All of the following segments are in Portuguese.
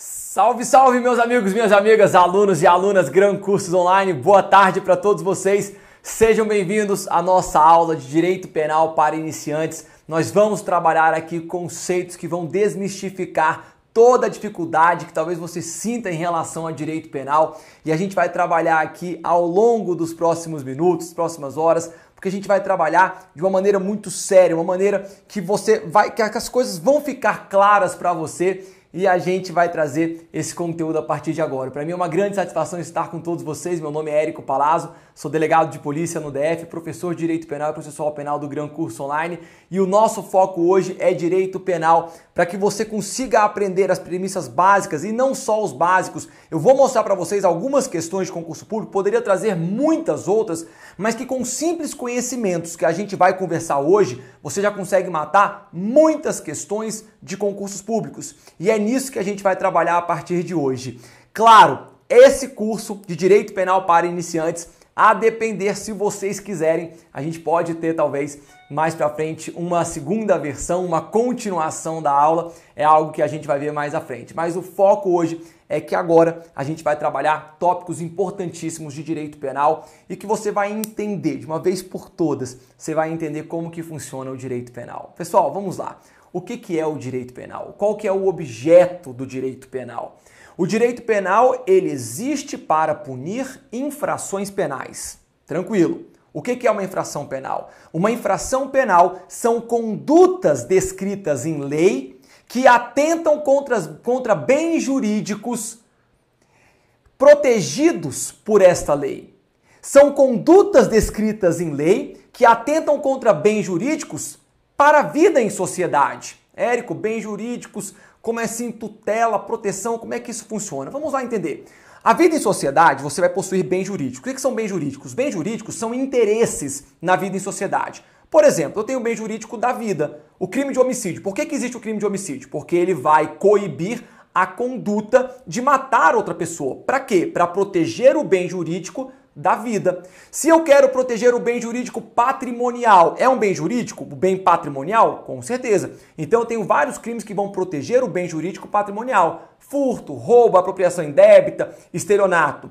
Salve, salve, meus amigos, minhas amigas, alunos e alunas Gran Cursos Online. Boa tarde para todos vocês. Sejam bem-vindos à nossa aula de Direito Penal para Iniciantes. Nós vamos trabalhar aqui conceitos que vão desmistificar toda a dificuldade que talvez você sinta em relação a direito penal e a gente vai trabalhar aqui ao longo dos próximos minutos, próximas horas, porque a gente vai trabalhar de uma maneira muito séria, uma maneira que você vai que as coisas vão ficar claras para você e a gente vai trazer esse conteúdo a partir de agora. Para mim é uma grande satisfação estar com todos vocês. Meu nome é Érico Palazzo. Sou delegado de polícia no DF, professor de Direito Penal e Processual Penal do Gran Curso Online. E o nosso foco hoje é Direito Penal, para que você consiga aprender as premissas básicas e não só os básicos. Eu vou mostrar para vocês algumas questões de concurso público, poderia trazer muitas outras, mas que com simples conhecimentos que a gente vai conversar hoje, você já consegue matar muitas questões de concursos públicos. E é nisso que a gente vai trabalhar a partir de hoje. Claro, esse curso de Direito Penal para Iniciantes a depender se vocês quiserem, a gente pode ter talvez mais para frente uma segunda versão, uma continuação da aula, é algo que a gente vai ver mais à frente. Mas o foco hoje é que agora a gente vai trabalhar tópicos importantíssimos de direito penal e que você vai entender de uma vez por todas, você vai entender como que funciona o direito penal. Pessoal, vamos lá. O que, que é o direito penal? Qual que é o objeto do direito penal? O direito penal ele existe para punir infrações penais. Tranquilo. O que é uma infração penal? Uma infração penal são condutas descritas em lei que atentam contra, contra bens jurídicos protegidos por esta lei. São condutas descritas em lei que atentam contra bens jurídicos para a vida em sociedade. Érico, bens jurídicos como é assim tutela, proteção, como é que isso funciona? Vamos lá entender. A vida em sociedade, você vai possuir bens jurídicos. O que é são bens jurídicos? Bens jurídicos são interesses na vida em sociedade. Por exemplo, eu tenho o bem jurídico da vida, o crime de homicídio. Por que, que existe o crime de homicídio? Porque ele vai coibir a conduta de matar outra pessoa. Para quê? Para proteger o bem jurídico da vida. Se eu quero proteger o bem jurídico patrimonial, é um bem jurídico? O bem patrimonial? Com certeza. Então eu tenho vários crimes que vão proteger o bem jurídico patrimonial: furto, roubo, apropriação indébita, estelionato.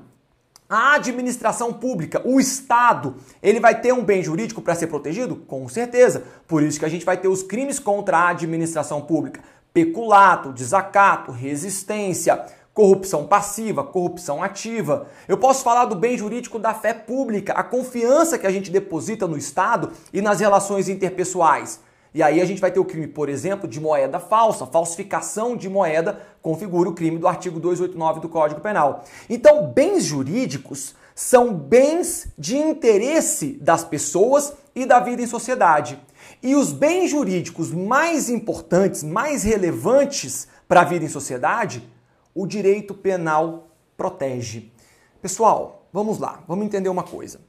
A administração pública, o Estado, ele vai ter um bem jurídico para ser protegido? Com certeza. Por isso que a gente vai ter os crimes contra a administração pública: peculato, desacato, resistência, corrupção passiva, corrupção ativa. Eu posso falar do bem jurídico da fé pública, a confiança que a gente deposita no Estado e nas relações interpessoais. E aí a gente vai ter o crime, por exemplo, de moeda falsa, falsificação de moeda, configura o crime do artigo 289 do Código Penal. Então, bens jurídicos são bens de interesse das pessoas e da vida em sociedade. E os bens jurídicos mais importantes, mais relevantes para a vida em sociedade o direito penal protege. Pessoal, vamos lá, vamos entender uma coisa.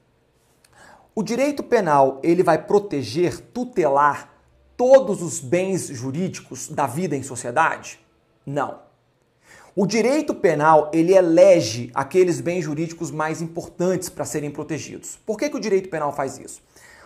O direito penal, ele vai proteger, tutelar todos os bens jurídicos da vida em sociedade? Não. O direito penal, ele elege aqueles bens jurídicos mais importantes para serem protegidos. Por que, que o direito penal faz isso?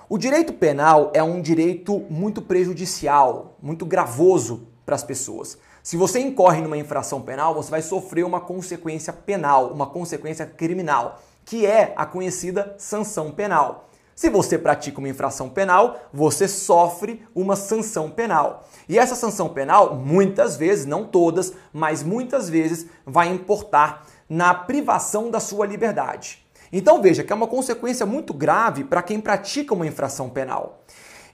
O direito penal é um direito muito prejudicial, muito gravoso para as pessoas. Se você incorre numa infração penal, você vai sofrer uma consequência penal, uma consequência criminal, que é a conhecida sanção penal. Se você pratica uma infração penal, você sofre uma sanção penal. E essa sanção penal, muitas vezes, não todas, mas muitas vezes, vai importar na privação da sua liberdade. Então veja que é uma consequência muito grave para quem pratica uma infração penal.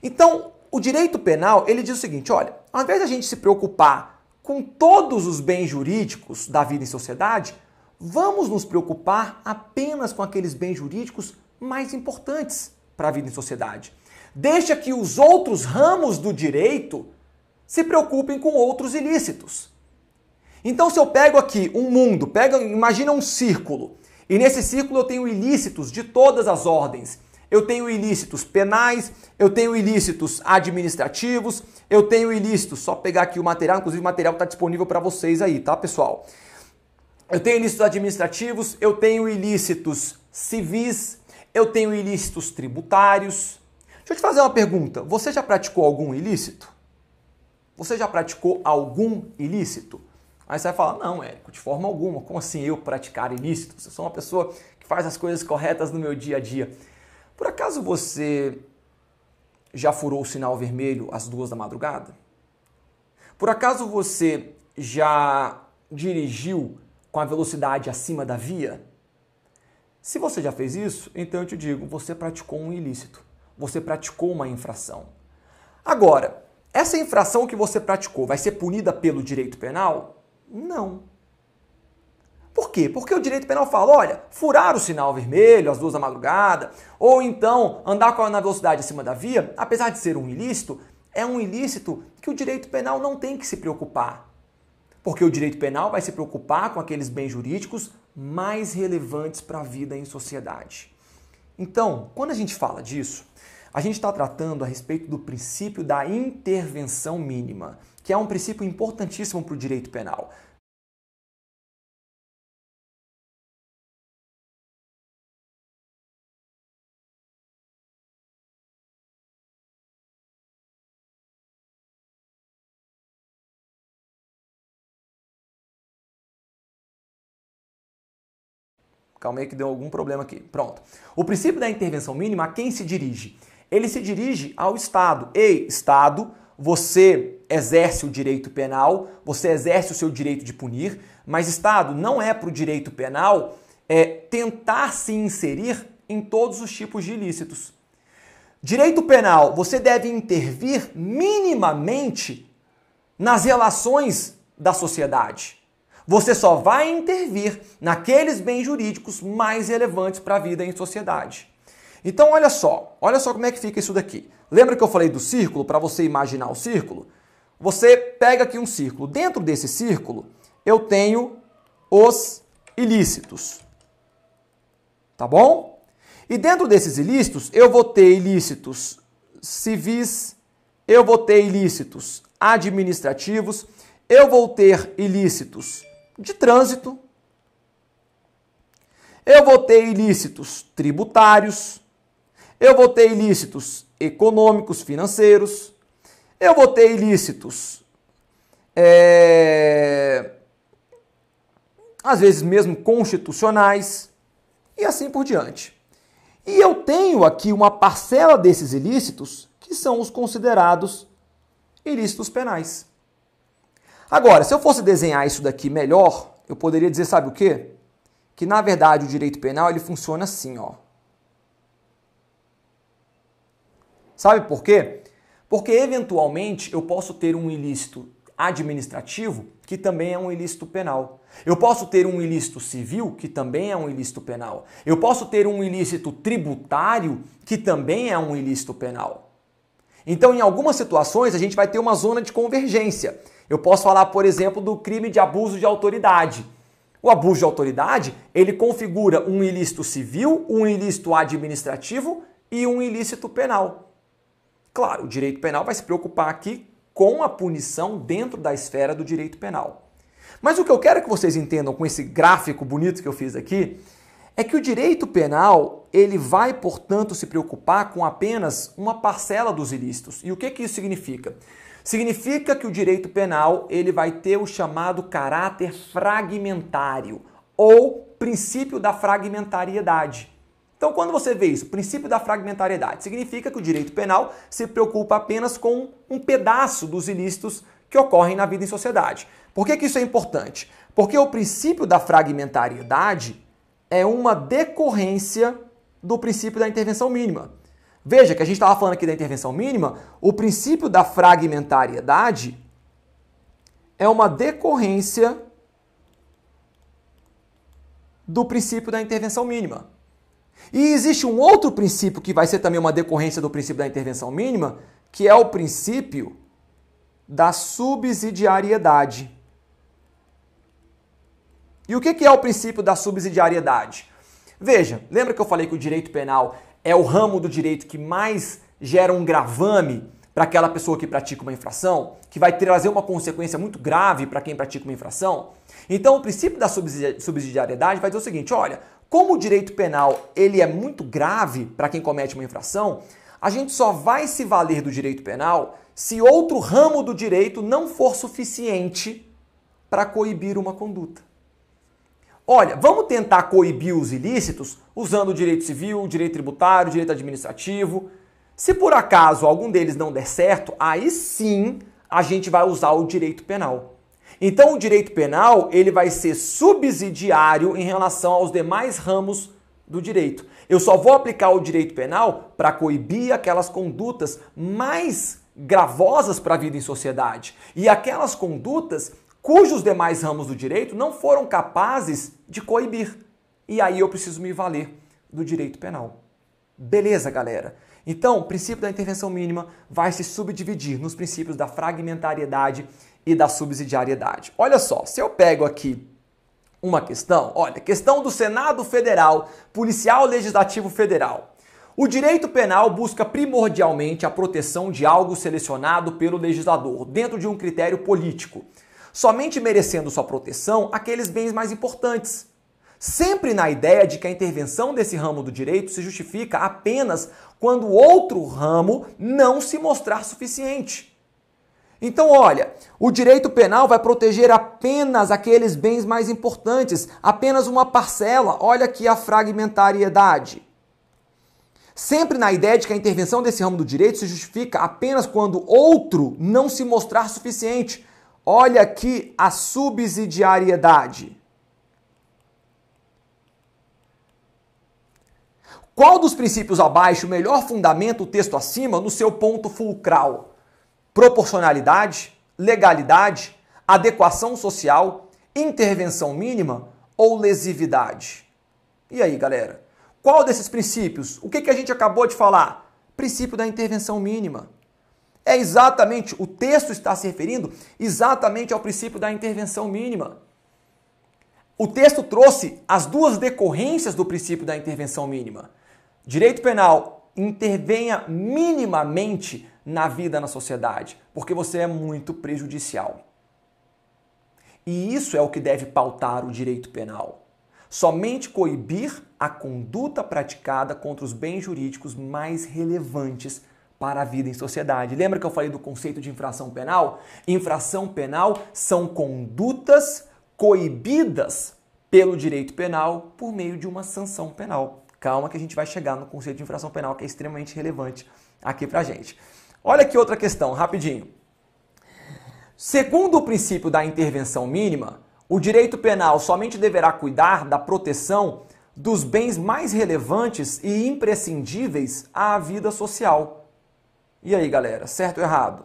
Então, o direito penal, ele diz o seguinte, olha, ao invés de a gente se preocupar com todos os bens jurídicos da vida em sociedade, vamos nos preocupar apenas com aqueles bens jurídicos mais importantes para a vida em sociedade. Deixa que os outros ramos do direito se preocupem com outros ilícitos. Então, se eu pego aqui um mundo, pega, imagina um círculo, e nesse círculo eu tenho ilícitos de todas as ordens, eu tenho ilícitos penais, eu tenho ilícitos administrativos, eu tenho ilícitos, só pegar aqui o material, inclusive o material está disponível para vocês aí, tá, pessoal? Eu tenho ilícitos administrativos, eu tenho ilícitos civis, eu tenho ilícitos tributários. Deixa eu te fazer uma pergunta. Você já praticou algum ilícito? Você já praticou algum ilícito? Aí você vai falar, não, Érico, de forma alguma. Como assim eu praticar ilícito? Você é uma pessoa que faz as coisas corretas no meu dia a dia. Por acaso você já furou o sinal vermelho às duas da madrugada? Por acaso você já dirigiu com a velocidade acima da via? Se você já fez isso, então eu te digo, você praticou um ilícito, você praticou uma infração. Agora, essa infração que você praticou vai ser punida pelo direito penal? Não. Por quê? Porque o direito penal fala: olha, furar o sinal vermelho às duas da madrugada, ou então andar com a velocidade acima da via, apesar de ser um ilícito, é um ilícito que o direito penal não tem que se preocupar. Porque o direito penal vai se preocupar com aqueles bens jurídicos mais relevantes para a vida em sociedade. Então, quando a gente fala disso, a gente está tratando a respeito do princípio da intervenção mínima, que é um princípio importantíssimo para o direito penal. Calma aí que deu algum problema aqui. Pronto. O princípio da intervenção mínima a quem se dirige? Ele se dirige ao Estado. Ei, Estado, você exerce o direito penal, você exerce o seu direito de punir, mas Estado não é para o direito penal é, tentar se inserir em todos os tipos de ilícitos. Direito penal, você deve intervir minimamente nas relações da sociedade. Você só vai intervir naqueles bens jurídicos mais relevantes para a vida em sociedade. Então, olha só, olha só como é que fica isso daqui. Lembra que eu falei do círculo, para você imaginar o círculo? Você pega aqui um círculo. Dentro desse círculo, eu tenho os ilícitos. Tá bom? E dentro desses ilícitos, eu vou ter ilícitos civis, eu vou ter ilícitos administrativos, eu vou ter ilícitos de trânsito. Eu vou ter ilícitos tributários, eu vou ter ilícitos econômicos, financeiros, eu vou ter ilícitos, é, às vezes mesmo constitucionais, e assim por diante. E eu tenho aqui uma parcela desses ilícitos que são os considerados ilícitos penais. Agora, se eu fosse desenhar isso daqui melhor, eu poderia dizer, sabe o quê? Que na verdade o direito penal ele funciona assim, ó. Sabe por quê? Porque eventualmente eu posso ter um ilícito administrativo que também é um ilícito penal. Eu posso ter um ilícito civil que também é um ilícito penal. Eu posso ter um ilícito tributário que também é um ilícito penal. Então, em algumas situações, a gente vai ter uma zona de convergência. Eu posso falar, por exemplo, do crime de abuso de autoridade. O abuso de autoridade, ele configura um ilícito civil, um ilícito administrativo e um ilícito penal. Claro, o direito penal vai se preocupar aqui com a punição dentro da esfera do direito penal. Mas o que eu quero que vocês entendam com esse gráfico bonito que eu fiz aqui é que o direito penal, ele vai, portanto, se preocupar com apenas uma parcela dos ilícitos. E o que, que isso significa? Significa que o direito penal ele vai ter o chamado caráter fragmentário ou princípio da fragmentariedade. Então, quando você vê isso, princípio da fragmentariedade, significa que o direito penal se preocupa apenas com um pedaço dos ilícitos que ocorrem na vida em sociedade. Por que, que isso é importante? Porque o princípio da fragmentariedade é uma decorrência do princípio da intervenção mínima. Veja que a gente estava falando aqui da intervenção mínima, o princípio da fragmentariedade é uma decorrência do princípio da intervenção mínima. E existe um outro princípio que vai ser também uma decorrência do princípio da intervenção mínima, que é o princípio da subsidiariedade. E o que é o princípio da subsidiariedade? Veja, lembra que eu falei que o direito penal é o ramo do direito que mais gera um gravame para aquela pessoa que pratica uma infração, que vai trazer uma consequência muito grave para quem pratica uma infração? Então, o princípio da subsidiariedade vai dizer o seguinte, olha, como o direito penal ele é muito grave para quem comete uma infração, a gente só vai se valer do direito penal se outro ramo do direito não for suficiente para coibir uma conduta. Olha, vamos tentar coibir os ilícitos usando o direito civil, o direito tributário, o direito administrativo. Se por acaso algum deles não der certo, aí sim a gente vai usar o direito penal. Então o direito penal, ele vai ser subsidiário em relação aos demais ramos do direito. Eu só vou aplicar o direito penal para coibir aquelas condutas mais gravosas para a vida em sociedade e aquelas condutas cujos demais ramos do direito não foram capazes de coibir. E aí eu preciso me valer do direito penal. Beleza, galera? Então, o princípio da intervenção mínima vai se subdividir nos princípios da fragmentariedade e da subsidiariedade. Olha só, se eu pego aqui uma questão, olha, questão do Senado Federal, Policial Legislativo Federal. O direito penal busca primordialmente a proteção de algo selecionado pelo legislador, dentro de um critério político somente merecendo sua proteção aqueles bens mais importantes. Sempre na ideia de que a intervenção desse ramo do direito se justifica apenas quando outro ramo não se mostrar suficiente. Então, olha, o direito penal vai proteger apenas aqueles bens mais importantes, apenas uma parcela. Olha aqui a fragmentariedade. Sempre na ideia de que a intervenção desse ramo do direito se justifica apenas quando outro não se mostrar suficiente. Olha aqui a subsidiariedade. Qual dos princípios abaixo melhor fundamenta o texto acima no seu ponto fulcral? Proporcionalidade, legalidade, adequação social, intervenção mínima ou lesividade? E aí, galera? Qual desses princípios? O que, que a gente acabou de falar? Princípio da intervenção mínima. É exatamente, o texto está se referindo exatamente ao princípio da intervenção mínima. O texto trouxe as duas decorrências do princípio da intervenção mínima. Direito penal intervenha minimamente na vida na sociedade, porque você é muito prejudicial. E isso é o que deve pautar o direito penal. Somente coibir a conduta praticada contra os bens jurídicos mais relevantes para a vida em sociedade. Lembra que eu falei do conceito de infração penal? Infração penal são condutas coibidas pelo direito penal por meio de uma sanção penal. Calma que a gente vai chegar no conceito de infração penal que é extremamente relevante aqui pra gente. Olha aqui outra questão, rapidinho. Segundo o princípio da intervenção mínima, o direito penal somente deverá cuidar da proteção dos bens mais relevantes e imprescindíveis à vida social. E aí, galera, certo ou errado?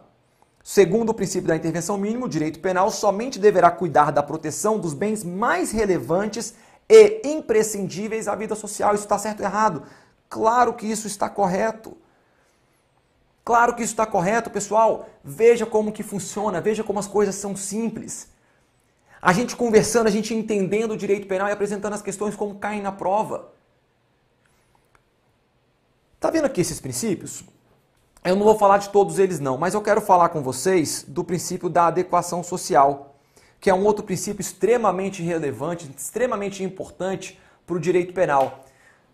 Segundo o princípio da intervenção mínima, o direito penal somente deverá cuidar da proteção dos bens mais relevantes e imprescindíveis à vida social. Isso está certo ou errado? Claro que isso está correto. Claro que isso está correto, pessoal. Veja como que funciona, veja como as coisas são simples. A gente conversando, a gente entendendo o direito penal e apresentando as questões como caem na prova. Tá vendo aqui esses princípios? Eu não vou falar de todos eles não, mas eu quero falar com vocês do princípio da adequação social, que é um outro princípio extremamente relevante, extremamente importante para o direito penal.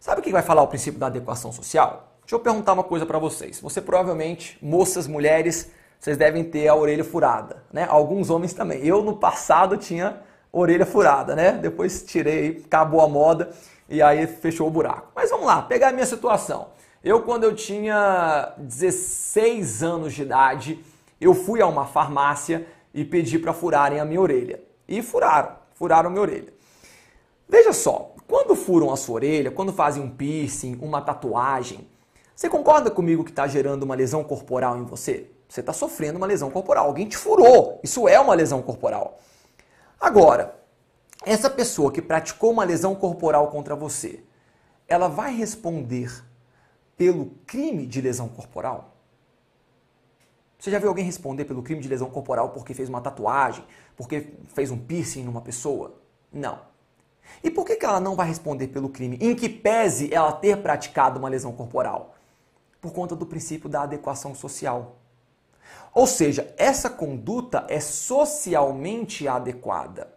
Sabe o que vai falar o princípio da adequação social? Deixa eu perguntar uma coisa para vocês. Você provavelmente, moças, mulheres, vocês devem ter a orelha furada, né? Alguns homens também. Eu no passado tinha orelha furada, né? Depois tirei, acabou a moda e aí fechou o buraco. Mas vamos lá, pegar a minha situação. Eu, quando eu tinha 16 anos de idade, eu fui a uma farmácia e pedi para furarem a minha orelha. E furaram, furaram a minha orelha. Veja só, quando furam a sua orelha, quando fazem um piercing, uma tatuagem, você concorda comigo que está gerando uma lesão corporal em você? Você está sofrendo uma lesão corporal. Alguém te furou. Isso é uma lesão corporal. Agora, essa pessoa que praticou uma lesão corporal contra você, ela vai responder pelo crime de lesão corporal? Você já viu alguém responder pelo crime de lesão corporal porque fez uma tatuagem, porque fez um piercing numa pessoa? Não. E por que, que ela não vai responder pelo crime, em que pese ela ter praticado uma lesão corporal? Por conta do princípio da adequação social. Ou seja, essa conduta é socialmente adequada,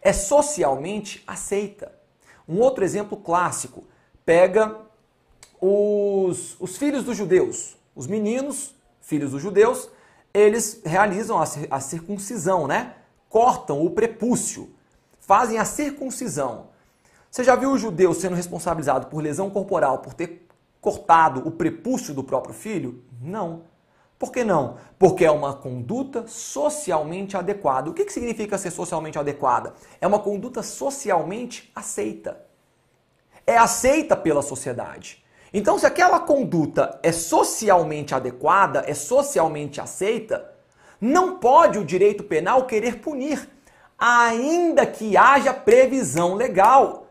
é socialmente aceita. Um outro exemplo clássico: pega os, os filhos dos judeus, os meninos, filhos dos judeus, eles realizam a, a circuncisão, né? Cortam o prepúcio, fazem a circuncisão. Você já viu o judeu sendo responsabilizado por lesão corporal, por ter cortado o prepúcio do próprio filho? Não. Por que não? Porque é uma conduta socialmente adequada. O que, que significa ser socialmente adequada? É uma conduta socialmente aceita. É aceita pela sociedade. Então, se aquela conduta é socialmente adequada, é socialmente aceita, não pode o direito penal querer punir, ainda que haja previsão legal.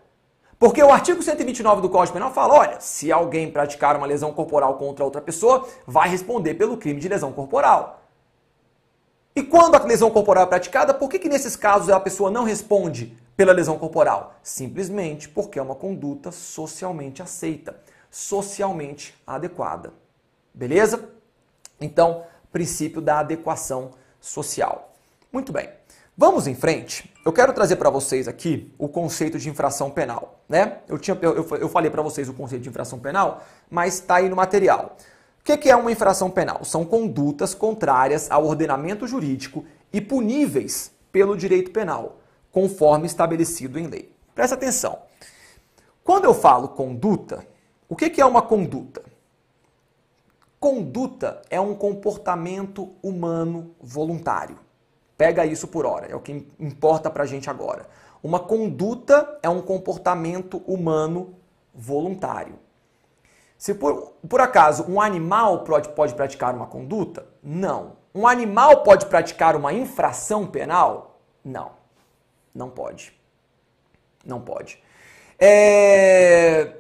Porque o artigo 129 do Código Penal fala: olha, se alguém praticar uma lesão corporal contra outra pessoa, vai responder pelo crime de lesão corporal. E quando a lesão corporal é praticada, por que, que nesses casos a pessoa não responde pela lesão corporal? Simplesmente porque é uma conduta socialmente aceita socialmente adequada. Beleza? Então, princípio da adequação social. Muito bem. Vamos em frente. Eu quero trazer para vocês aqui o conceito de infração penal, né? Eu tinha eu, eu falei para vocês o conceito de infração penal, mas está aí no material. O que é uma infração penal? São condutas contrárias ao ordenamento jurídico e puníveis pelo direito penal, conforme estabelecido em lei. Presta atenção. Quando eu falo conduta, o que é uma conduta? Conduta é um comportamento humano voluntário. Pega isso por hora, é o que importa pra gente agora. Uma conduta é um comportamento humano voluntário. Se por, por acaso um animal pode, pode praticar uma conduta, não. Um animal pode praticar uma infração penal? Não. Não pode. Não pode. É...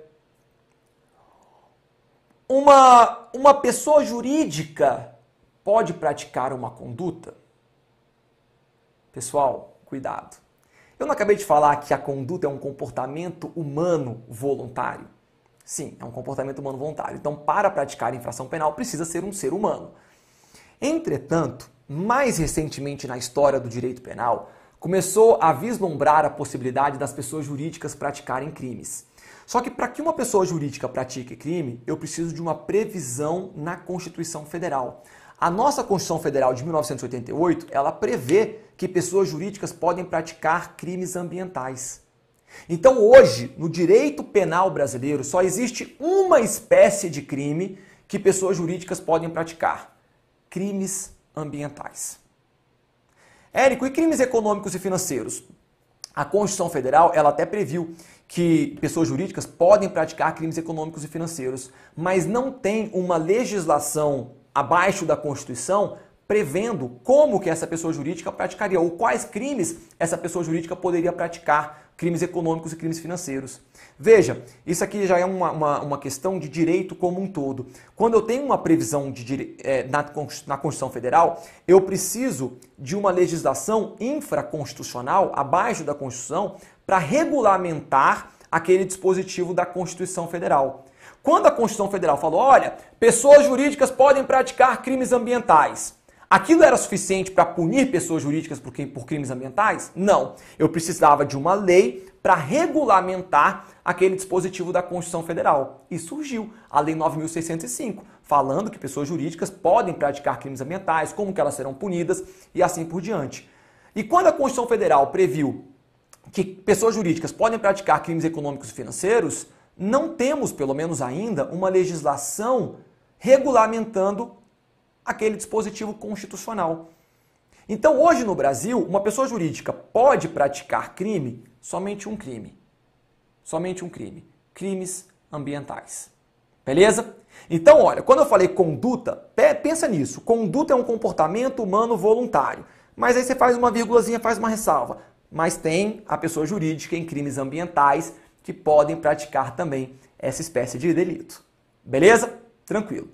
Uma, uma pessoa jurídica pode praticar uma conduta? Pessoal, cuidado. Eu não acabei de falar que a conduta é um comportamento humano voluntário? Sim, é um comportamento humano voluntário. Então, para praticar infração penal, precisa ser um ser humano. Entretanto, mais recentemente na história do direito penal, começou a vislumbrar a possibilidade das pessoas jurídicas praticarem crimes. Só que para que uma pessoa jurídica pratique crime, eu preciso de uma previsão na Constituição Federal. A nossa Constituição Federal de 1988, ela prevê que pessoas jurídicas podem praticar crimes ambientais. Então, hoje, no direito penal brasileiro, só existe uma espécie de crime que pessoas jurídicas podem praticar: crimes ambientais. Érico, e crimes econômicos e financeiros? A Constituição Federal, ela até previu que pessoas jurídicas podem praticar crimes econômicos e financeiros, mas não tem uma legislação abaixo da Constituição prevendo como que essa pessoa jurídica praticaria ou quais crimes essa pessoa jurídica poderia praticar, crimes econômicos e crimes financeiros. Veja, isso aqui já é uma, uma, uma questão de direito como um todo. Quando eu tenho uma previsão de, é, na, na Constituição Federal, eu preciso de uma legislação infraconstitucional, abaixo da Constituição, para regulamentar aquele dispositivo da Constituição Federal. Quando a Constituição Federal falou, olha, pessoas jurídicas podem praticar crimes ambientais. Aquilo era suficiente para punir pessoas jurídicas por, por crimes ambientais? Não. Eu precisava de uma lei para regulamentar aquele dispositivo da Constituição Federal. E surgiu a Lei 9605, falando que pessoas jurídicas podem praticar crimes ambientais, como que elas serão punidas e assim por diante. E quando a Constituição Federal previu que pessoas jurídicas podem praticar crimes econômicos e financeiros, não temos, pelo menos ainda, uma legislação regulamentando aquele dispositivo constitucional. Então, hoje no Brasil, uma pessoa jurídica pode praticar crime somente um crime. Somente um crime. Crimes ambientais. Beleza? Então, olha, quando eu falei conduta, pensa nisso. Conduta é um comportamento humano voluntário. Mas aí você faz uma vírgulazinha, faz uma ressalva mas tem a pessoa jurídica em crimes ambientais que podem praticar também essa espécie de delito. Beleza? Tranquilo.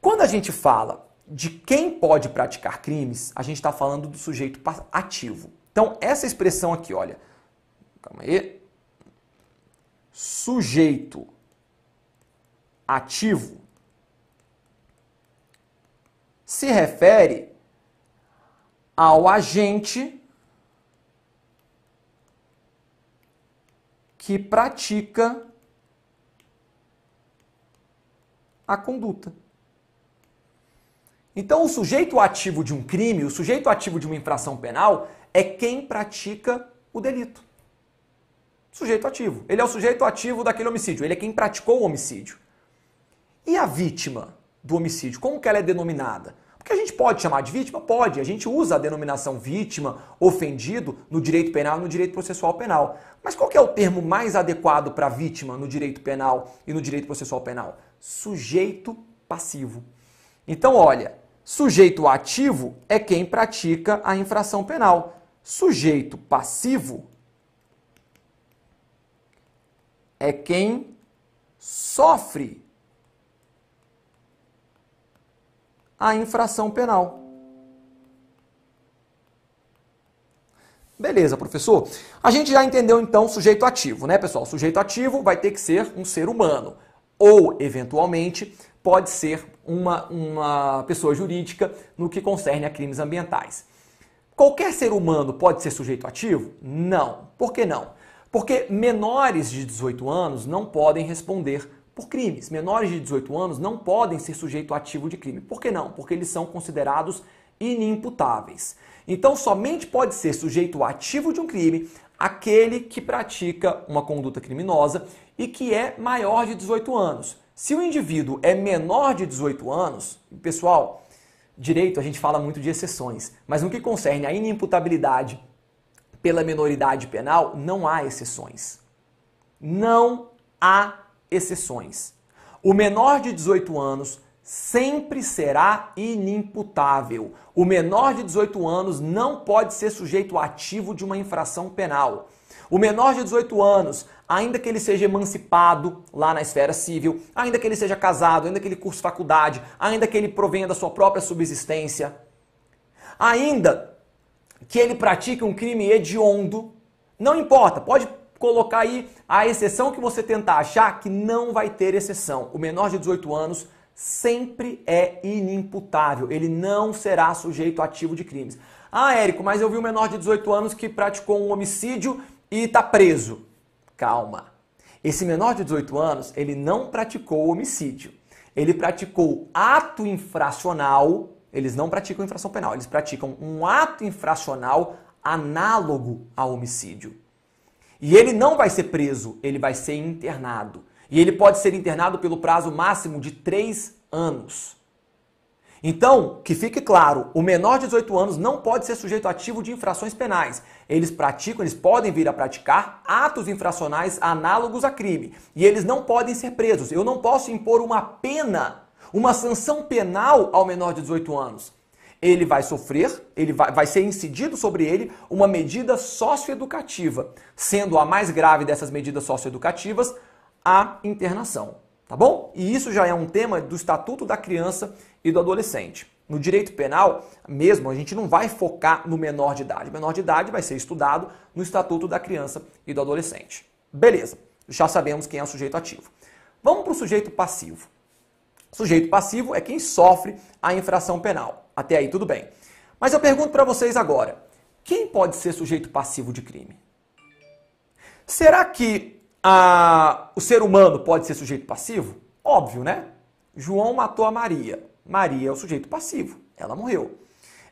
Quando a gente fala de quem pode praticar crimes, a gente está falando do sujeito ativo. Então, essa expressão aqui, olha. Calma aí. Sujeito ativo se refere ao agente que pratica a conduta. Então, o sujeito ativo de um crime, o sujeito ativo de uma infração penal, é quem pratica o delito. Sujeito ativo. Ele é o sujeito ativo daquele homicídio. Ele é quem praticou o homicídio. E a vítima do homicídio? Como que ela é denominada? Porque a gente pode chamar de vítima? Pode. A gente usa a denominação vítima, ofendido, no direito penal e no direito processual penal. Mas qual é o termo mais adequado para vítima no direito penal e no direito processual penal? Sujeito passivo. Então, olha, sujeito ativo é quem pratica a infração penal. Sujeito passivo é quem sofre a infração penal. Beleza, professor. A gente já entendeu então o sujeito ativo, né, pessoal? O sujeito ativo vai ter que ser um ser humano ou, eventualmente, pode ser uma, uma pessoa jurídica no que concerne a crimes ambientais. Qualquer ser humano pode ser sujeito ativo? Não. Por que não? Porque menores de 18 anos não podem responder por crimes. Menores de 18 anos não podem ser sujeito ativo de crime. Por que não? Porque eles são considerados inimputáveis. Então, somente pode ser sujeito ativo de um crime aquele que pratica uma conduta criminosa e que é maior de 18 anos. Se o indivíduo é menor de 18 anos, pessoal, direito a gente fala muito de exceções, mas no que concerne a inimputabilidade pela minoridade penal, não há exceções. Não há exceções. O menor de 18 anos sempre será inimputável. O menor de 18 anos não pode ser sujeito ativo de uma infração penal. O menor de 18 anos, ainda que ele seja emancipado lá na esfera civil, ainda que ele seja casado, ainda que ele curse faculdade, ainda que ele provenha da sua própria subsistência, ainda que ele pratique um crime hediondo, não importa, pode colocar aí a exceção que você tentar achar, que não vai ter exceção. O menor de 18 anos sempre é inimputável, ele não será sujeito ativo de crimes. Ah, Érico, mas eu vi um menor de 18 anos que praticou um homicídio e está preso. Calma. Esse menor de 18 anos, ele não praticou homicídio. Ele praticou ato infracional, eles não praticam infração penal, eles praticam um ato infracional análogo ao homicídio. E ele não vai ser preso, ele vai ser internado. E ele pode ser internado pelo prazo máximo de três anos. Então, que fique claro, o menor de 18 anos não pode ser sujeito ativo de infrações penais. Eles praticam, eles podem vir a praticar atos infracionais análogos a crime. E eles não podem ser presos. Eu não posso impor uma pena, uma sanção penal ao menor de 18 anos ele vai sofrer, ele vai, vai ser incidido sobre ele uma medida socioeducativa, sendo a mais grave dessas medidas socioeducativas a internação, tá bom? E isso já é um tema do Estatuto da Criança e do Adolescente. No direito penal, mesmo, a gente não vai focar no menor de idade. O menor de idade vai ser estudado no Estatuto da Criança e do Adolescente. Beleza, já sabemos quem é o sujeito ativo. Vamos para o sujeito passivo. Sujeito passivo é quem sofre a infração penal. Até aí tudo bem. Mas eu pergunto para vocês agora: quem pode ser sujeito passivo de crime? Será que a, ah, o ser humano pode ser sujeito passivo? Óbvio, né? João matou a Maria. Maria é o sujeito passivo. Ela morreu.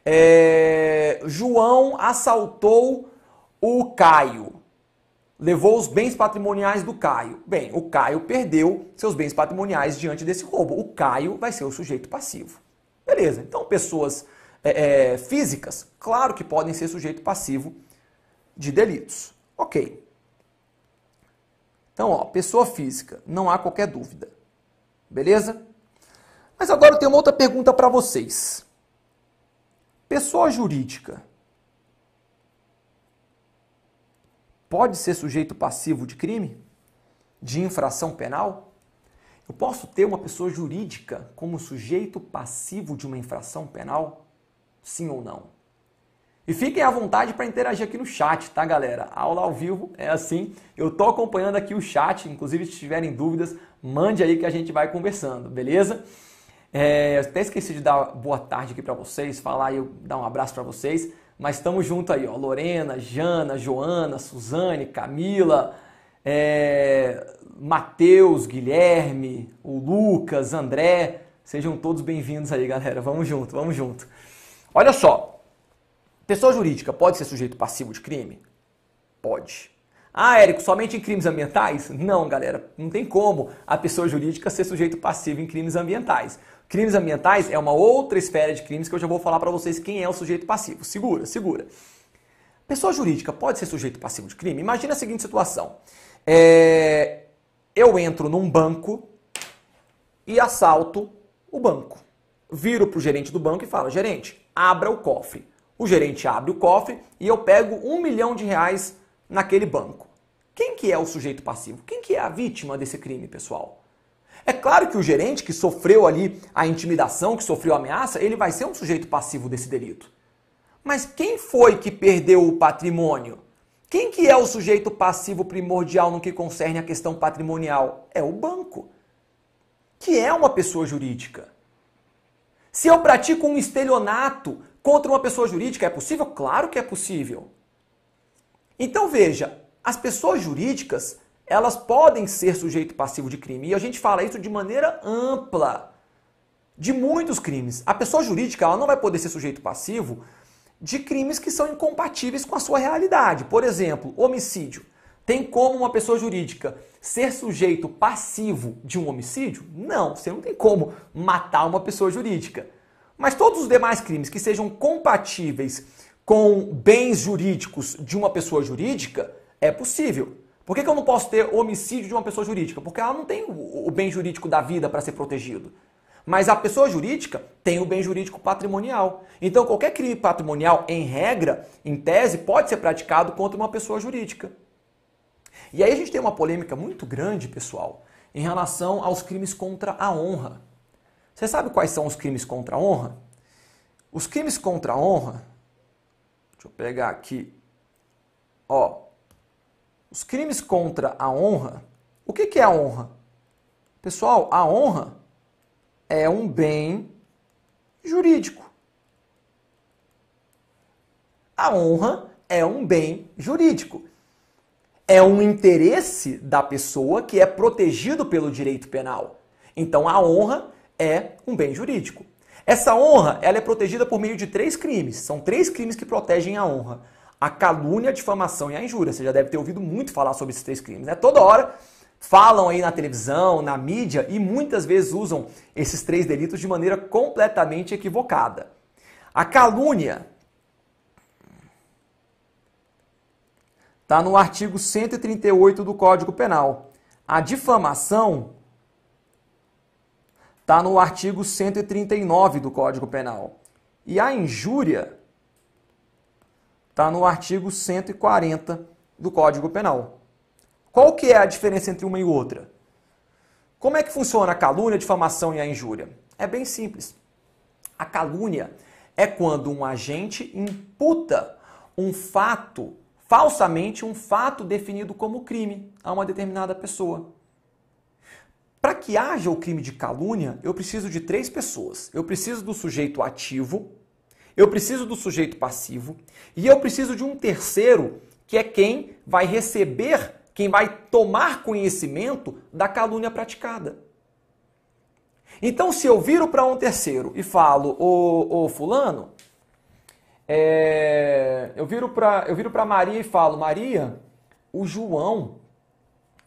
É, João assaltou o Caio. Levou os bens patrimoniais do Caio. Bem, o Caio perdeu seus bens patrimoniais diante desse roubo. O Caio vai ser o sujeito passivo. Beleza, então pessoas é, é, físicas, claro que podem ser sujeito passivo de delitos. Ok. Então, ó, pessoa física, não há qualquer dúvida. Beleza? Mas agora eu tenho uma outra pergunta para vocês. Pessoa jurídica pode ser sujeito passivo de crime? De infração penal? Eu posso ter uma pessoa jurídica como sujeito passivo de uma infração penal? Sim ou não? E fiquem à vontade para interagir aqui no chat, tá, galera? A aula ao vivo é assim. Eu tô acompanhando aqui o chat, inclusive se tiverem dúvidas, mande aí que a gente vai conversando, beleza? É, eu até esqueci de dar boa tarde aqui para vocês, falar e dar um abraço para vocês, mas estamos junto aí, ó. Lorena, Jana, Joana, Suzane, Camila, é, Matheus, Guilherme, o Lucas, André, sejam todos bem-vindos aí, galera. Vamos junto, vamos junto. Olha só, pessoa jurídica pode ser sujeito passivo de crime? Pode. Ah, Érico, somente em crimes ambientais? Não, galera, não tem como a pessoa jurídica ser sujeito passivo em crimes ambientais. Crimes ambientais é uma outra esfera de crimes que eu já vou falar para vocês quem é o sujeito passivo. Segura, segura. Pessoa jurídica pode ser sujeito passivo de crime? Imagina a seguinte situação. É eu entro num banco e assalto o banco. Viro para o gerente do banco e falo: gerente, abra o cofre. O gerente abre o cofre e eu pego um milhão de reais naquele banco. Quem que é o sujeito passivo? Quem que é a vítima desse crime, pessoal? É claro que o gerente que sofreu ali a intimidação, que sofreu a ameaça, ele vai ser um sujeito passivo desse delito. Mas quem foi que perdeu o patrimônio? Quem que é o sujeito passivo primordial no que concerne a questão patrimonial? É o banco, que é uma pessoa jurídica. Se eu pratico um estelionato contra uma pessoa jurídica, é possível? Claro que é possível. Então veja, as pessoas jurídicas, elas podem ser sujeito passivo de crime. E a gente fala isso de maneira ampla. De muitos crimes. A pessoa jurídica, ela não vai poder ser sujeito passivo de crimes que são incompatíveis com a sua realidade. Por exemplo, homicídio. Tem como uma pessoa jurídica ser sujeito passivo de um homicídio? Não, você não tem como matar uma pessoa jurídica. Mas todos os demais crimes que sejam compatíveis com bens jurídicos de uma pessoa jurídica, é possível. Por que, que eu não posso ter homicídio de uma pessoa jurídica? Porque ela não tem o bem jurídico da vida para ser protegido. Mas a pessoa jurídica tem o bem jurídico patrimonial. Então, qualquer crime patrimonial, em regra, em tese, pode ser praticado contra uma pessoa jurídica. E aí a gente tem uma polêmica muito grande, pessoal, em relação aos crimes contra a honra. Você sabe quais são os crimes contra a honra? Os crimes contra a honra, deixa eu pegar aqui, ó, os crimes contra a honra, o que, que é a honra? Pessoal, a honra é um bem jurídico. A honra é um bem jurídico. É um interesse da pessoa que é protegido pelo direito penal. Então a honra é um bem jurídico. Essa honra, ela é protegida por meio de três crimes. São três crimes que protegem a honra: a calúnia, a difamação e a injúria. Você já deve ter ouvido muito falar sobre esses três crimes, né? Toda hora falam aí na televisão, na mídia e muitas vezes usam esses três delitos de maneira completamente equivocada. A calúnia está no artigo 138 do Código Penal. A difamação está no artigo 139 do Código Penal. E a injúria está no artigo 140 do Código Penal. Qual que é a diferença entre uma e outra? Como é que funciona a calúnia, a difamação e a injúria? É bem simples. A calúnia é quando um agente imputa um fato, falsamente um fato definido como crime a uma determinada pessoa. Para que haja o crime de calúnia, eu preciso de três pessoas. Eu preciso do sujeito ativo, eu preciso do sujeito passivo e eu preciso de um terceiro, que é quem vai receber quem vai tomar conhecimento da calúnia praticada. Então, se eu viro para um terceiro e falo, ô, ô fulano, é, eu viro para Maria e falo, Maria, o João,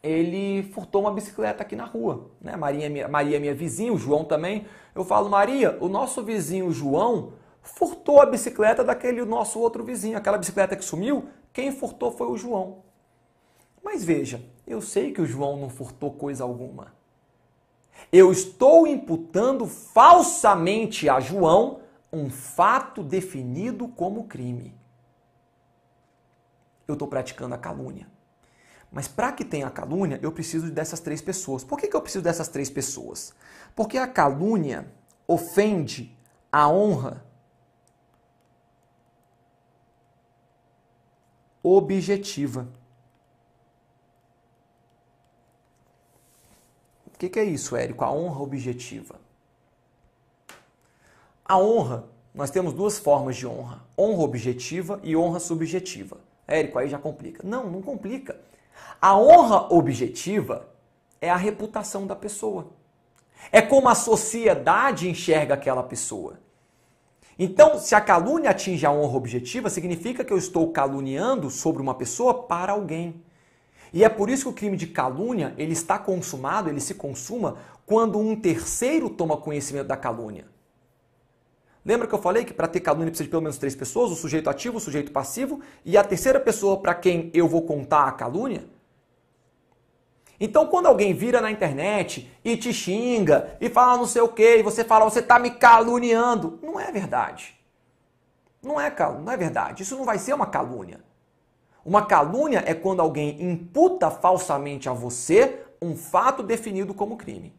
ele furtou uma bicicleta aqui na rua. Né? Maria, é minha, Maria é minha vizinha, o João também. Eu falo, Maria, o nosso vizinho João furtou a bicicleta daquele nosso outro vizinho. Aquela bicicleta que sumiu, quem furtou foi o João. Mas veja, eu sei que o João não furtou coisa alguma. Eu estou imputando falsamente a João um fato definido como crime. Eu estou praticando a calúnia. Mas para que tenha a calúnia, eu preciso dessas três pessoas. Por que, que eu preciso dessas três pessoas? Porque a calúnia ofende a honra objetiva. que, que é isso, Érico? A honra objetiva. A honra, nós temos duas formas de honra: honra objetiva e honra subjetiva. Érico, aí já complica. Não, não complica. A honra objetiva é a reputação da pessoa. É como a sociedade enxerga aquela pessoa. Então, se a calúnia atinge a honra objetiva, significa que eu estou caluniando sobre uma pessoa para alguém. E é por isso que o crime de calúnia, ele está consumado, ele se consuma quando um terceiro toma conhecimento da calúnia. Lembra que eu falei que para ter calúnia precisa de pelo menos três pessoas, o sujeito ativo, o sujeito passivo e a terceira pessoa para quem eu vou contar a calúnia? Então, quando alguém vira na internet e te xinga e fala não sei o que, e você fala, você está me caluniando, não é verdade. Não é não é verdade. Isso não vai ser uma calúnia. Uma calúnia é quando alguém imputa falsamente a você um fato definido como crime.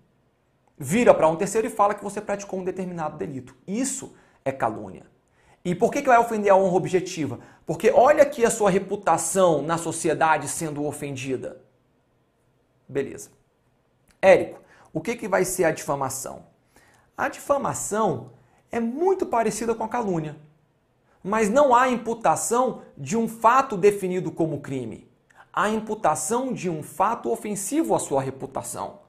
Vira para um terceiro e fala que você praticou um determinado delito. Isso é calúnia. E por que, que vai ofender a honra objetiva? Porque olha aqui a sua reputação na sociedade sendo ofendida. Beleza. Érico, o que, que vai ser a difamação? A difamação é muito parecida com a calúnia mas não há imputação de um fato definido como crime. Há imputação de um fato ofensivo à sua reputação.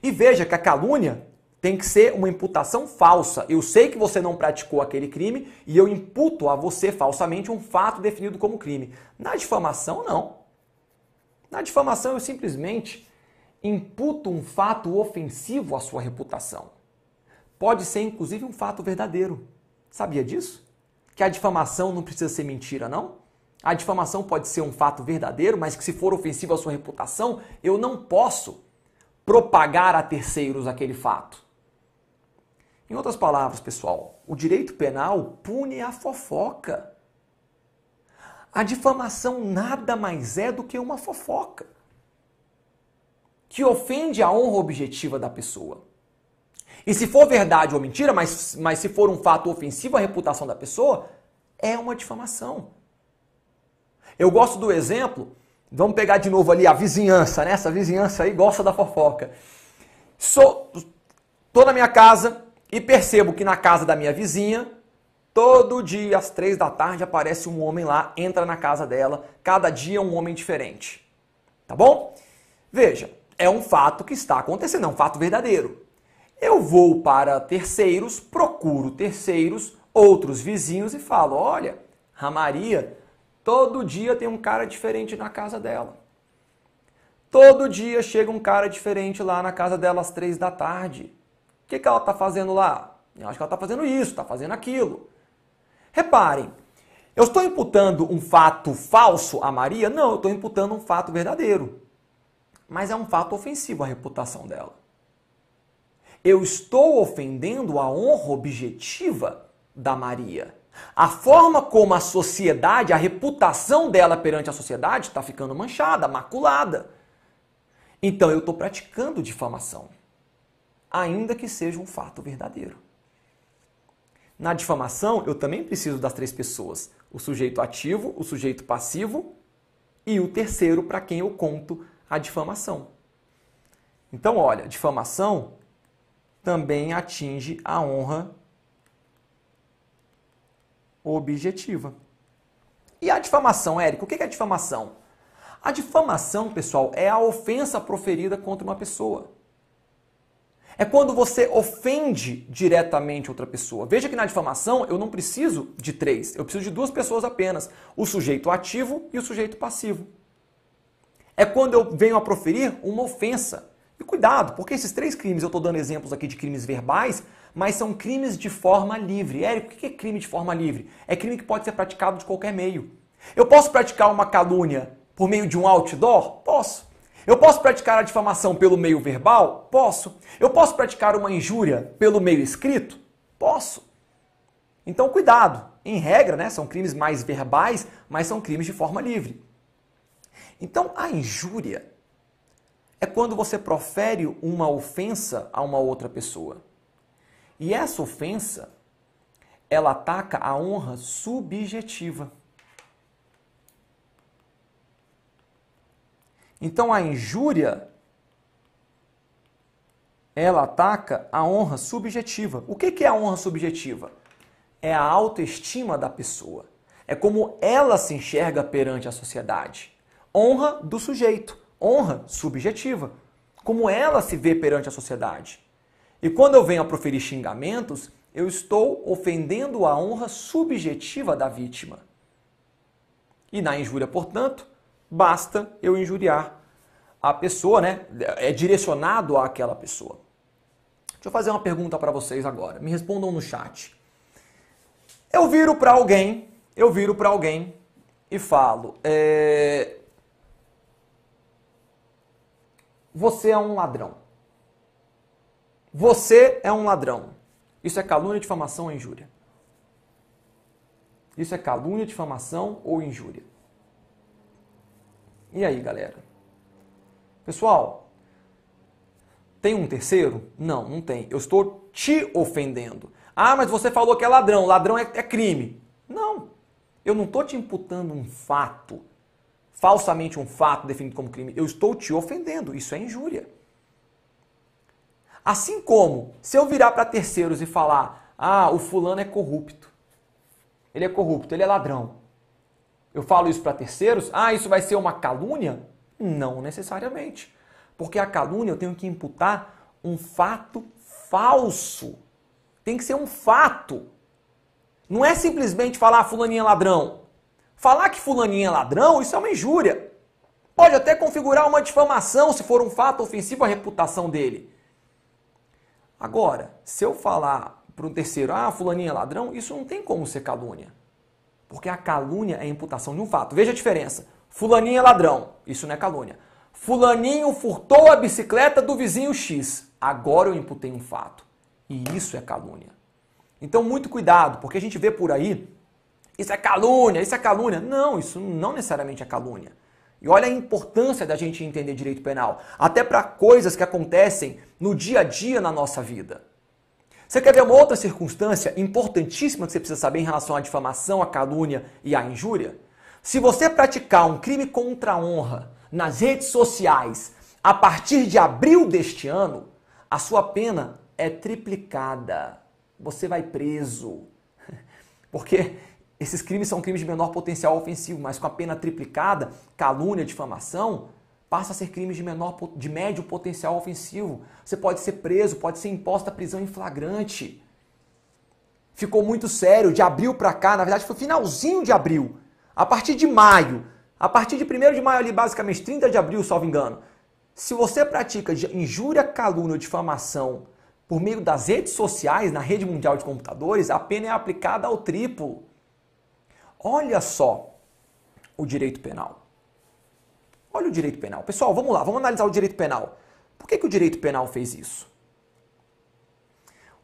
E veja que a calúnia tem que ser uma imputação falsa. Eu sei que você não praticou aquele crime e eu imputo a você falsamente um fato definido como crime. Na difamação, não. Na difamação, eu simplesmente imputo um fato ofensivo à sua reputação. Pode ser, inclusive, um fato verdadeiro. Sabia disso? Que a difamação não precisa ser mentira, não? A difamação pode ser um fato verdadeiro, mas que se for ofensivo à sua reputação, eu não posso propagar a terceiros aquele fato. Em outras palavras, pessoal, o direito penal pune a fofoca. A difamação nada mais é do que uma fofoca que ofende a honra objetiva da pessoa. E se for verdade ou mentira, mas, mas se for um fato ofensivo à reputação da pessoa, é uma difamação. Eu gosto do exemplo, vamos pegar de novo ali a vizinhança, né? Essa vizinhança aí gosta da fofoca. Sou, tô na minha casa e percebo que na casa da minha vizinha, todo dia às três da tarde aparece um homem lá, entra na casa dela, cada dia um homem diferente. Tá bom? Veja, é um fato que está acontecendo, é um fato verdadeiro. Eu vou para terceiros, procuro terceiros, outros vizinhos e falo: olha, a Maria, todo dia tem um cara diferente na casa dela. Todo dia chega um cara diferente lá na casa dela às três da tarde. O que, que ela está fazendo lá? Eu acho que ela está fazendo isso, está fazendo aquilo. Reparem, eu estou imputando um fato falso a Maria? Não, eu estou imputando um fato verdadeiro. Mas é um fato ofensivo à reputação dela. Eu estou ofendendo a honra objetiva da Maria. A forma como a sociedade, a reputação dela perante a sociedade está ficando manchada, maculada. Então eu estou praticando difamação, ainda que seja um fato verdadeiro. Na difamação, eu também preciso das três pessoas: o sujeito ativo, o sujeito passivo e o terceiro para quem eu conto a difamação. Então, olha, difamação também atinge a honra objetiva. E a difamação, Érico? O que é difamação? A difamação, pessoal, é a ofensa proferida contra uma pessoa. É quando você ofende diretamente outra pessoa. Veja que na difamação eu não preciso de três, eu preciso de duas pessoas apenas: o sujeito ativo e o sujeito passivo. É quando eu venho a proferir uma ofensa. E cuidado, porque esses três crimes, eu estou dando exemplos aqui de crimes verbais, mas são crimes de forma livre. Érico, o que é crime de forma livre? É crime que pode ser praticado de qualquer meio. Eu posso praticar uma calúnia por meio de um outdoor? Posso. Eu posso praticar a difamação pelo meio verbal? Posso. Eu posso praticar uma injúria pelo meio escrito? Posso. Então, cuidado. Em regra, né, são crimes mais verbais, mas são crimes de forma livre. Então, a injúria é quando você profere uma ofensa a uma outra pessoa. E essa ofensa, ela ataca a honra subjetiva. Então a injúria ela ataca a honra subjetiva. O que é a honra subjetiva? É a autoestima da pessoa. É como ela se enxerga perante a sociedade. Honra do sujeito honra subjetiva, como ela se vê perante a sociedade. E quando eu venho a proferir xingamentos, eu estou ofendendo a honra subjetiva da vítima. E na injúria, portanto, basta eu injuriar a pessoa, né? É direcionado àquela pessoa. Deixa eu fazer uma pergunta para vocês agora. Me respondam no chat. Eu viro para alguém, eu viro para alguém e falo, é, Você é um ladrão. Você é um ladrão. Isso é calúnia, difamação ou injúria? Isso é calúnia, difamação ou injúria? E aí, galera? Pessoal, tem um terceiro? Não, não tem. Eu estou te ofendendo. Ah, mas você falou que é ladrão. Ladrão é, é crime. Não. Eu não estou te imputando um fato falsamente um fato definido como crime, eu estou te ofendendo. Isso é injúria. Assim como, se eu virar para terceiros e falar, ah, o fulano é corrupto, ele é corrupto, ele é ladrão. Eu falo isso para terceiros, ah, isso vai ser uma calúnia? Não necessariamente. Porque a calúnia eu tenho que imputar um fato falso. Tem que ser um fato. Não é simplesmente falar ah, fulaninha é ladrão. Falar que fulaninha é ladrão, isso é uma injúria. Pode até configurar uma difamação se for um fato ofensivo à reputação dele. Agora, se eu falar para um terceiro, ah, fulaninha é ladrão, isso não tem como ser calúnia. Porque a calúnia é a imputação de um fato. Veja a diferença. Fulaninha é ladrão, isso não é calúnia. Fulaninho furtou a bicicleta do vizinho X. Agora eu imputei um fato. E isso é calúnia. Então, muito cuidado, porque a gente vê por aí isso é calúnia, isso é calúnia. Não, isso não necessariamente é calúnia. E olha a importância da gente entender direito penal, até para coisas que acontecem no dia a dia na nossa vida. Você quer ver uma outra circunstância importantíssima que você precisa saber em relação à difamação, à calúnia e à injúria? Se você praticar um crime contra a honra nas redes sociais a partir de abril deste ano, a sua pena é triplicada. Você vai preso. Porque esses crimes são crimes de menor potencial ofensivo, mas com a pena triplicada, calúnia, difamação, passa a ser crimes de menor de médio potencial ofensivo. Você pode ser preso, pode ser imposta a prisão em flagrante. Ficou muito sério de abril para cá, na verdade foi finalzinho de abril. A partir de maio, a partir de 1 de maio ali basicamente 30 de abril, salvo engano. Se você pratica injúria, calúnia ou difamação por meio das redes sociais, na rede mundial de computadores, a pena é aplicada ao triplo. Olha só o direito penal. Olha o direito penal. Pessoal, vamos lá, vamos analisar o direito penal. Por que, que o direito penal fez isso?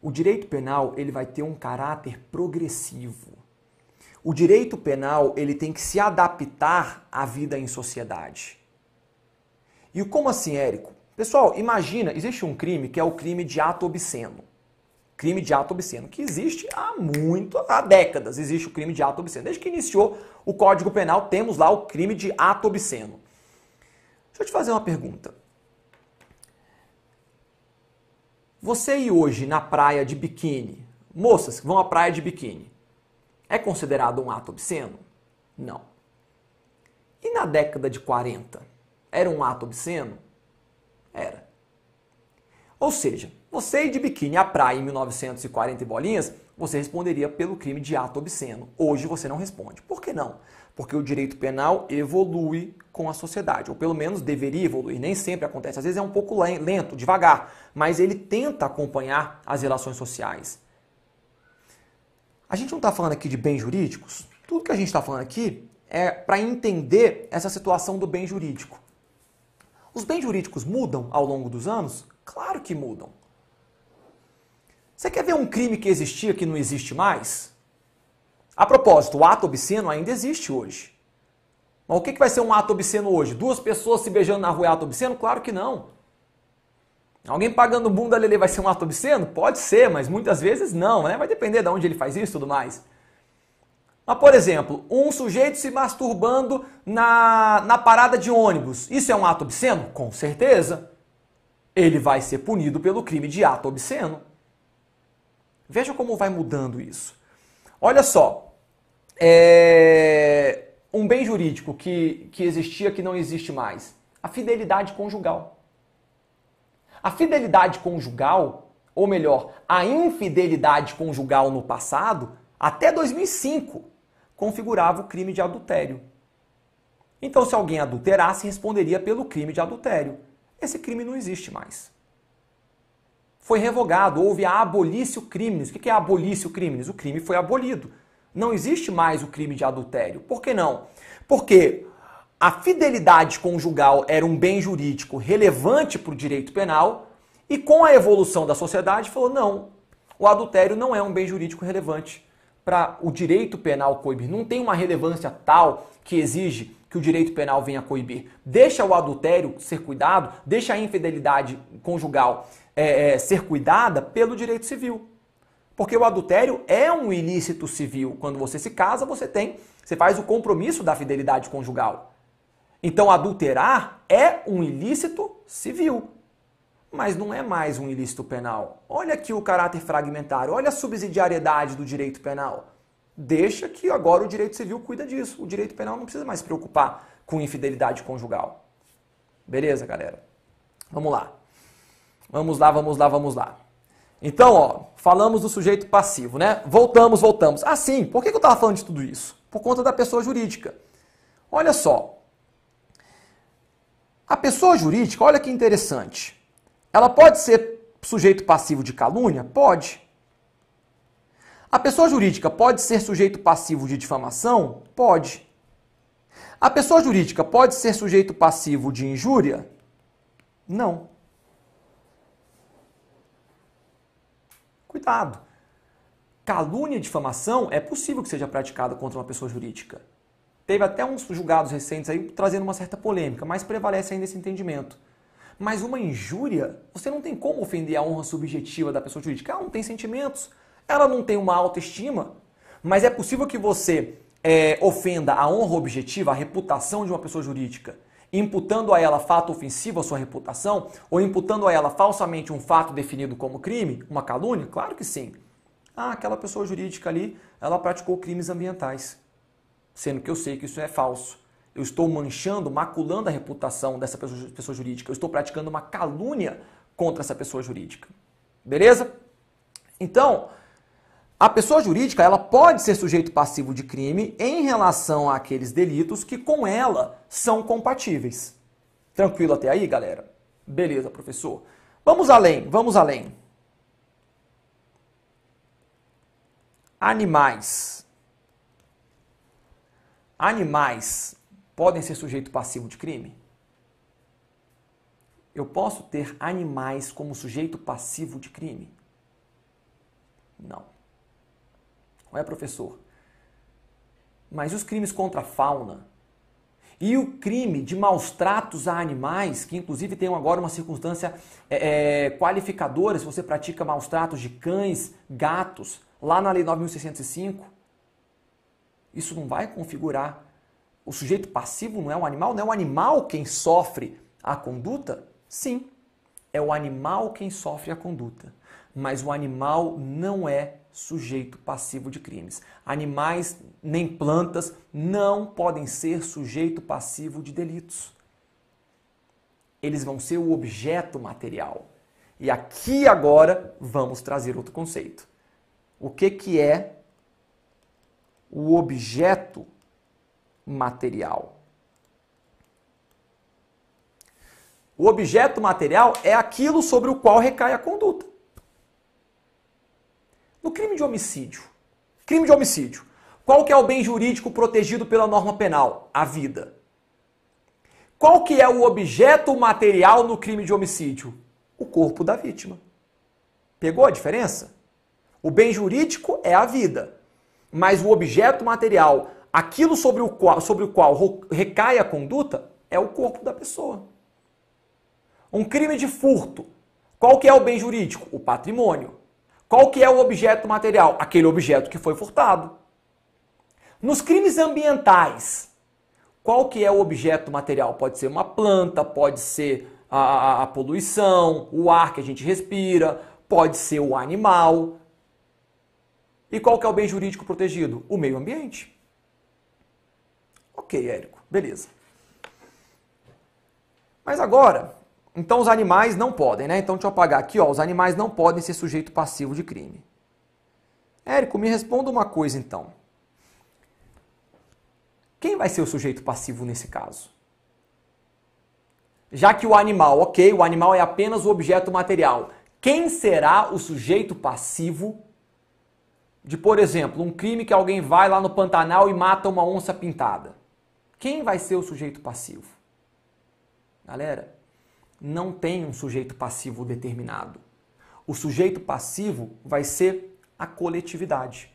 O direito penal ele vai ter um caráter progressivo. O direito penal ele tem que se adaptar à vida em sociedade. E como assim, Érico? Pessoal, imagina, existe um crime que é o crime de ato obsceno crime de ato obsceno, que existe há muito, há décadas, existe o crime de ato obsceno. Desde que iniciou o Código Penal, temos lá o crime de ato obsceno. Deixa eu te fazer uma pergunta. Você ir hoje na praia de biquíni, moças que vão à praia de biquíni, é considerado um ato obsceno? Não. E na década de 40, era um ato obsceno? Era. Ou seja, você ir de biquíni à praia em 1940 e bolinhas, você responderia pelo crime de ato obsceno. Hoje você não responde. Por que não? Porque o direito penal evolui com a sociedade, ou pelo menos deveria evoluir. Nem sempre acontece, às vezes é um pouco lento, devagar, mas ele tenta acompanhar as relações sociais. A gente não está falando aqui de bens jurídicos. Tudo que a gente está falando aqui é para entender essa situação do bem jurídico. Os bens jurídicos mudam ao longo dos anos? Claro que mudam. Você quer ver um crime que existia que não existe mais? A propósito, o ato obsceno ainda existe hoje. Mas o que vai ser um ato obsceno hoje? Duas pessoas se beijando na rua é ato obsceno? Claro que não. Alguém pagando bunda lele vai ser um ato obsceno? Pode ser, mas muitas vezes não, né? Vai depender de onde ele faz isso e tudo mais. Mas, por exemplo, um sujeito se masturbando na, na parada de ônibus, isso é um ato obsceno? Com certeza. Ele vai ser punido pelo crime de ato obsceno. Veja como vai mudando isso. Olha só, é... um bem jurídico que, que existia, que não existe mais, a fidelidade conjugal. A fidelidade conjugal, ou melhor, a infidelidade conjugal no passado, até 2005, configurava o crime de adultério. Então, se alguém adulterasse, responderia pelo crime de adultério. Esse crime não existe mais foi revogado, houve a abolício criminis. O que é abolício criminis? O crime foi abolido. Não existe mais o crime de adultério. Por que não? Porque a fidelidade conjugal era um bem jurídico relevante para o direito penal e com a evolução da sociedade falou não, o adultério não é um bem jurídico relevante para o direito penal coibir. Não tem uma relevância tal que exige que o direito penal venha coibir. Deixa o adultério ser cuidado, deixa a infidelidade conjugal é, é, ser cuidada pelo direito civil. Porque o adultério é um ilícito civil. Quando você se casa, você tem, você faz o compromisso da fidelidade conjugal. Então, adulterar é um ilícito civil, mas não é mais um ilícito penal. Olha aqui o caráter fragmentário, olha a subsidiariedade do direito penal. Deixa que agora o direito civil cuida disso. O direito penal não precisa mais se preocupar com infidelidade conjugal. Beleza, galera? Vamos lá. Vamos lá, vamos lá, vamos lá. Então, ó, falamos do sujeito passivo, né? Voltamos, voltamos. Ah, sim, por que eu estava falando de tudo isso? Por conta da pessoa jurídica. Olha só. A pessoa jurídica, olha que interessante. Ela pode ser sujeito passivo de calúnia? Pode. A pessoa jurídica pode ser sujeito passivo de difamação? Pode. A pessoa jurídica pode ser sujeito passivo de injúria? Não. Cuidado! Calúnia e difamação é possível que seja praticada contra uma pessoa jurídica. Teve até uns julgados recentes aí trazendo uma certa polêmica, mas prevalece ainda esse entendimento. Mas uma injúria, você não tem como ofender a honra subjetiva da pessoa jurídica. Ela não tem sentimentos, ela não tem uma autoestima, mas é possível que você é, ofenda a honra objetiva, a reputação de uma pessoa jurídica imputando a ela fato ofensivo à sua reputação ou imputando a ela falsamente um fato definido como crime, uma calúnia? Claro que sim. Ah, aquela pessoa jurídica ali, ela praticou crimes ambientais. Sendo que eu sei que isso é falso. Eu estou manchando, maculando a reputação dessa pessoa, jurídica. Eu estou praticando uma calúnia contra essa pessoa jurídica. Beleza? Então, a pessoa jurídica ela pode ser sujeito passivo de crime em relação àqueles delitos que com ela são compatíveis. Tranquilo até aí, galera? Beleza, professor. Vamos além, vamos além. Animais. Animais podem ser sujeito passivo de crime? Eu posso ter animais como sujeito passivo de crime? Não é, professor, mas os crimes contra a fauna? E o crime de maus tratos a animais, que inclusive tem agora uma circunstância é, é qualificadora se você pratica maus tratos de cães, gatos, lá na Lei 9.605, isso não vai configurar. O sujeito passivo não é um animal? Não é o um animal quem sofre a conduta? Sim, é o animal quem sofre a conduta. Mas o animal não é sujeito passivo de crimes. Animais nem plantas não podem ser sujeito passivo de delitos. Eles vão ser o objeto material. E aqui agora vamos trazer outro conceito. O que, que é o objeto material? O objeto material é aquilo sobre o qual recai a conduta. No crime de homicídio, crime de homicídio, qual que é o bem jurídico protegido pela norma penal? A vida. Qual que é o objeto material no crime de homicídio? O corpo da vítima. Pegou a diferença? O bem jurídico é a vida, mas o objeto material, aquilo sobre o qual, sobre o qual recai a conduta, é o corpo da pessoa. Um crime de furto, qual que é o bem jurídico? O patrimônio. Qual que é o objeto material? Aquele objeto que foi furtado. Nos crimes ambientais, qual que é o objeto material? Pode ser uma planta, pode ser a, a, a poluição, o ar que a gente respira, pode ser o animal. E qual que é o bem jurídico protegido? O meio ambiente. Ok, Érico, beleza. Mas agora, então os animais não podem, né? Então deixa eu apagar aqui, ó, os animais não podem ser sujeito passivo de crime. Érico, me responda uma coisa então. Quem vai ser o sujeito passivo nesse caso? Já que o animal, ok, o animal é apenas o objeto material, quem será o sujeito passivo de, por exemplo, um crime que alguém vai lá no Pantanal e mata uma onça pintada? Quem vai ser o sujeito passivo? Galera, não tem um sujeito passivo determinado. O sujeito passivo vai ser a coletividade.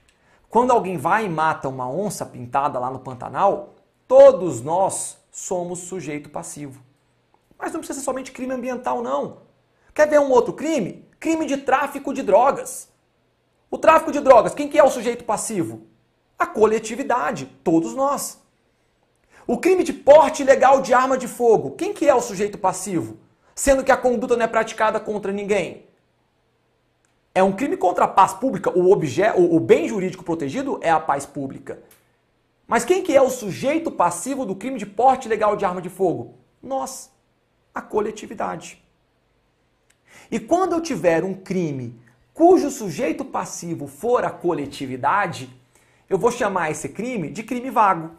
Quando alguém vai e mata uma onça pintada lá no Pantanal, todos nós somos sujeito passivo. Mas não precisa ser somente crime ambiental, não. Quer ver um outro crime? Crime de tráfico de drogas. O tráfico de drogas, quem que é o sujeito passivo? A coletividade, todos nós. O crime de porte ilegal de arma de fogo, quem que é o sujeito passivo? sendo que a conduta não é praticada contra ninguém. É um crime contra a paz pública. O, objeto, o bem jurídico protegido é a paz pública. Mas quem que é o sujeito passivo do crime de porte ilegal de arma de fogo? Nós, a coletividade. E quando eu tiver um crime cujo sujeito passivo for a coletividade, eu vou chamar esse crime de crime vago.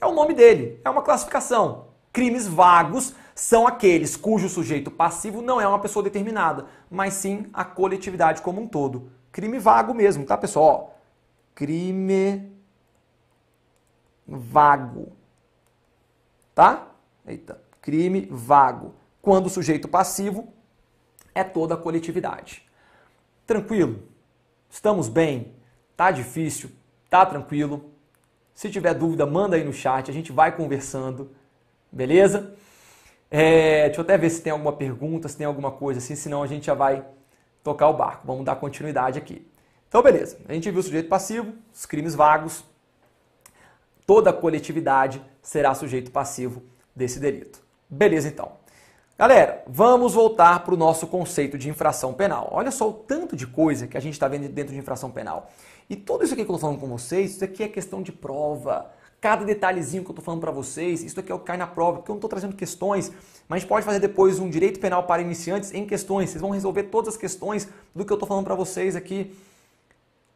É o nome dele, é uma classificação. Crimes vagos são aqueles cujo sujeito passivo não é uma pessoa determinada, mas sim a coletividade como um todo. Crime vago mesmo, tá, pessoal? Crime vago. Tá? Eita. Crime vago. Quando o sujeito passivo é toda a coletividade. Tranquilo? Estamos bem? Tá difícil? Tá tranquilo? Se tiver dúvida, manda aí no chat, a gente vai conversando. Beleza? É, deixa eu até ver se tem alguma pergunta, se tem alguma coisa assim, senão a gente já vai tocar o barco. Vamos dar continuidade aqui. Então, beleza. A gente viu o sujeito passivo, os crimes vagos. Toda a coletividade será sujeito passivo desse delito. Beleza, então. Galera, vamos voltar para o nosso conceito de infração penal. Olha só o tanto de coisa que a gente está vendo dentro de infração penal. E tudo isso aqui que eu estou falando com vocês, isso aqui é questão de prova cada detalhezinho que eu estou falando para vocês, isso aqui é o cai na prova, porque eu não estou trazendo questões, mas a gente pode fazer depois um direito penal para iniciantes em questões, vocês vão resolver todas as questões do que eu estou falando para vocês aqui.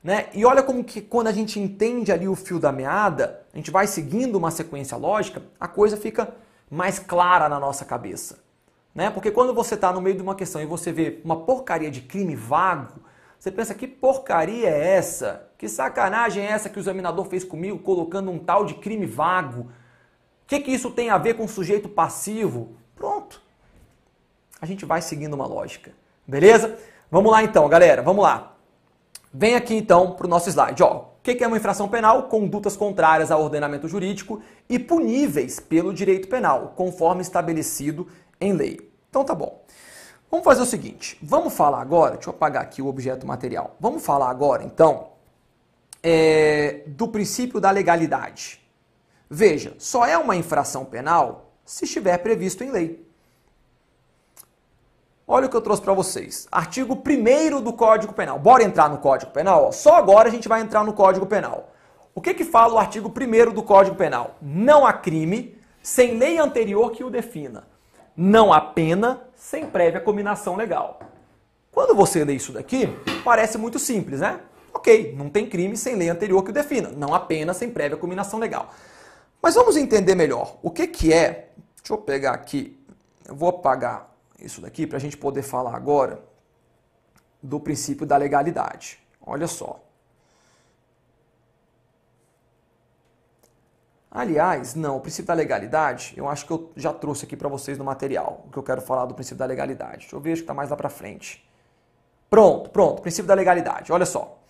Né? E olha como que quando a gente entende ali o fio da meada, a gente vai seguindo uma sequência lógica, a coisa fica mais clara na nossa cabeça. Né? Porque quando você está no meio de uma questão e você vê uma porcaria de crime vago, você pensa, que porcaria é essa? Que sacanagem é essa que o examinador fez comigo colocando um tal de crime vago? O que, que isso tem a ver com sujeito passivo? Pronto. A gente vai seguindo uma lógica. Beleza? Vamos lá então, galera. Vamos lá. Vem aqui então para o nosso slide. o que é uma infração penal? Condutas contrárias ao ordenamento jurídico e puníveis pelo direito penal, conforme estabelecido em lei. Então tá bom. Vamos fazer o seguinte. Vamos falar agora. Deixa eu apagar aqui o objeto material. Vamos falar agora então é, do princípio da legalidade. Veja, só é uma infração penal se estiver previsto em lei. Olha o que eu trouxe para vocês. Artigo 1 do Código Penal. Bora entrar no Código Penal? Só agora a gente vai entrar no Código Penal. O que, que fala o artigo 1 do Código Penal? Não há crime sem lei anterior que o defina. Não há pena sem prévia combinação legal. Quando você lê isso daqui, parece muito simples, né? Ok, não tem crime sem lei anterior que o defina, não apenas sem prévia combinação legal. Mas vamos entender melhor o que, que é. Deixa eu pegar aqui, eu vou apagar isso daqui para a gente poder falar agora do princípio da legalidade. Olha só. Aliás, não, o princípio da legalidade, eu acho que eu já trouxe aqui para vocês no material o que eu quero falar do princípio da legalidade. Deixa eu ver, acho que está mais lá para frente. Pronto, pronto, princípio da legalidade. Olha só.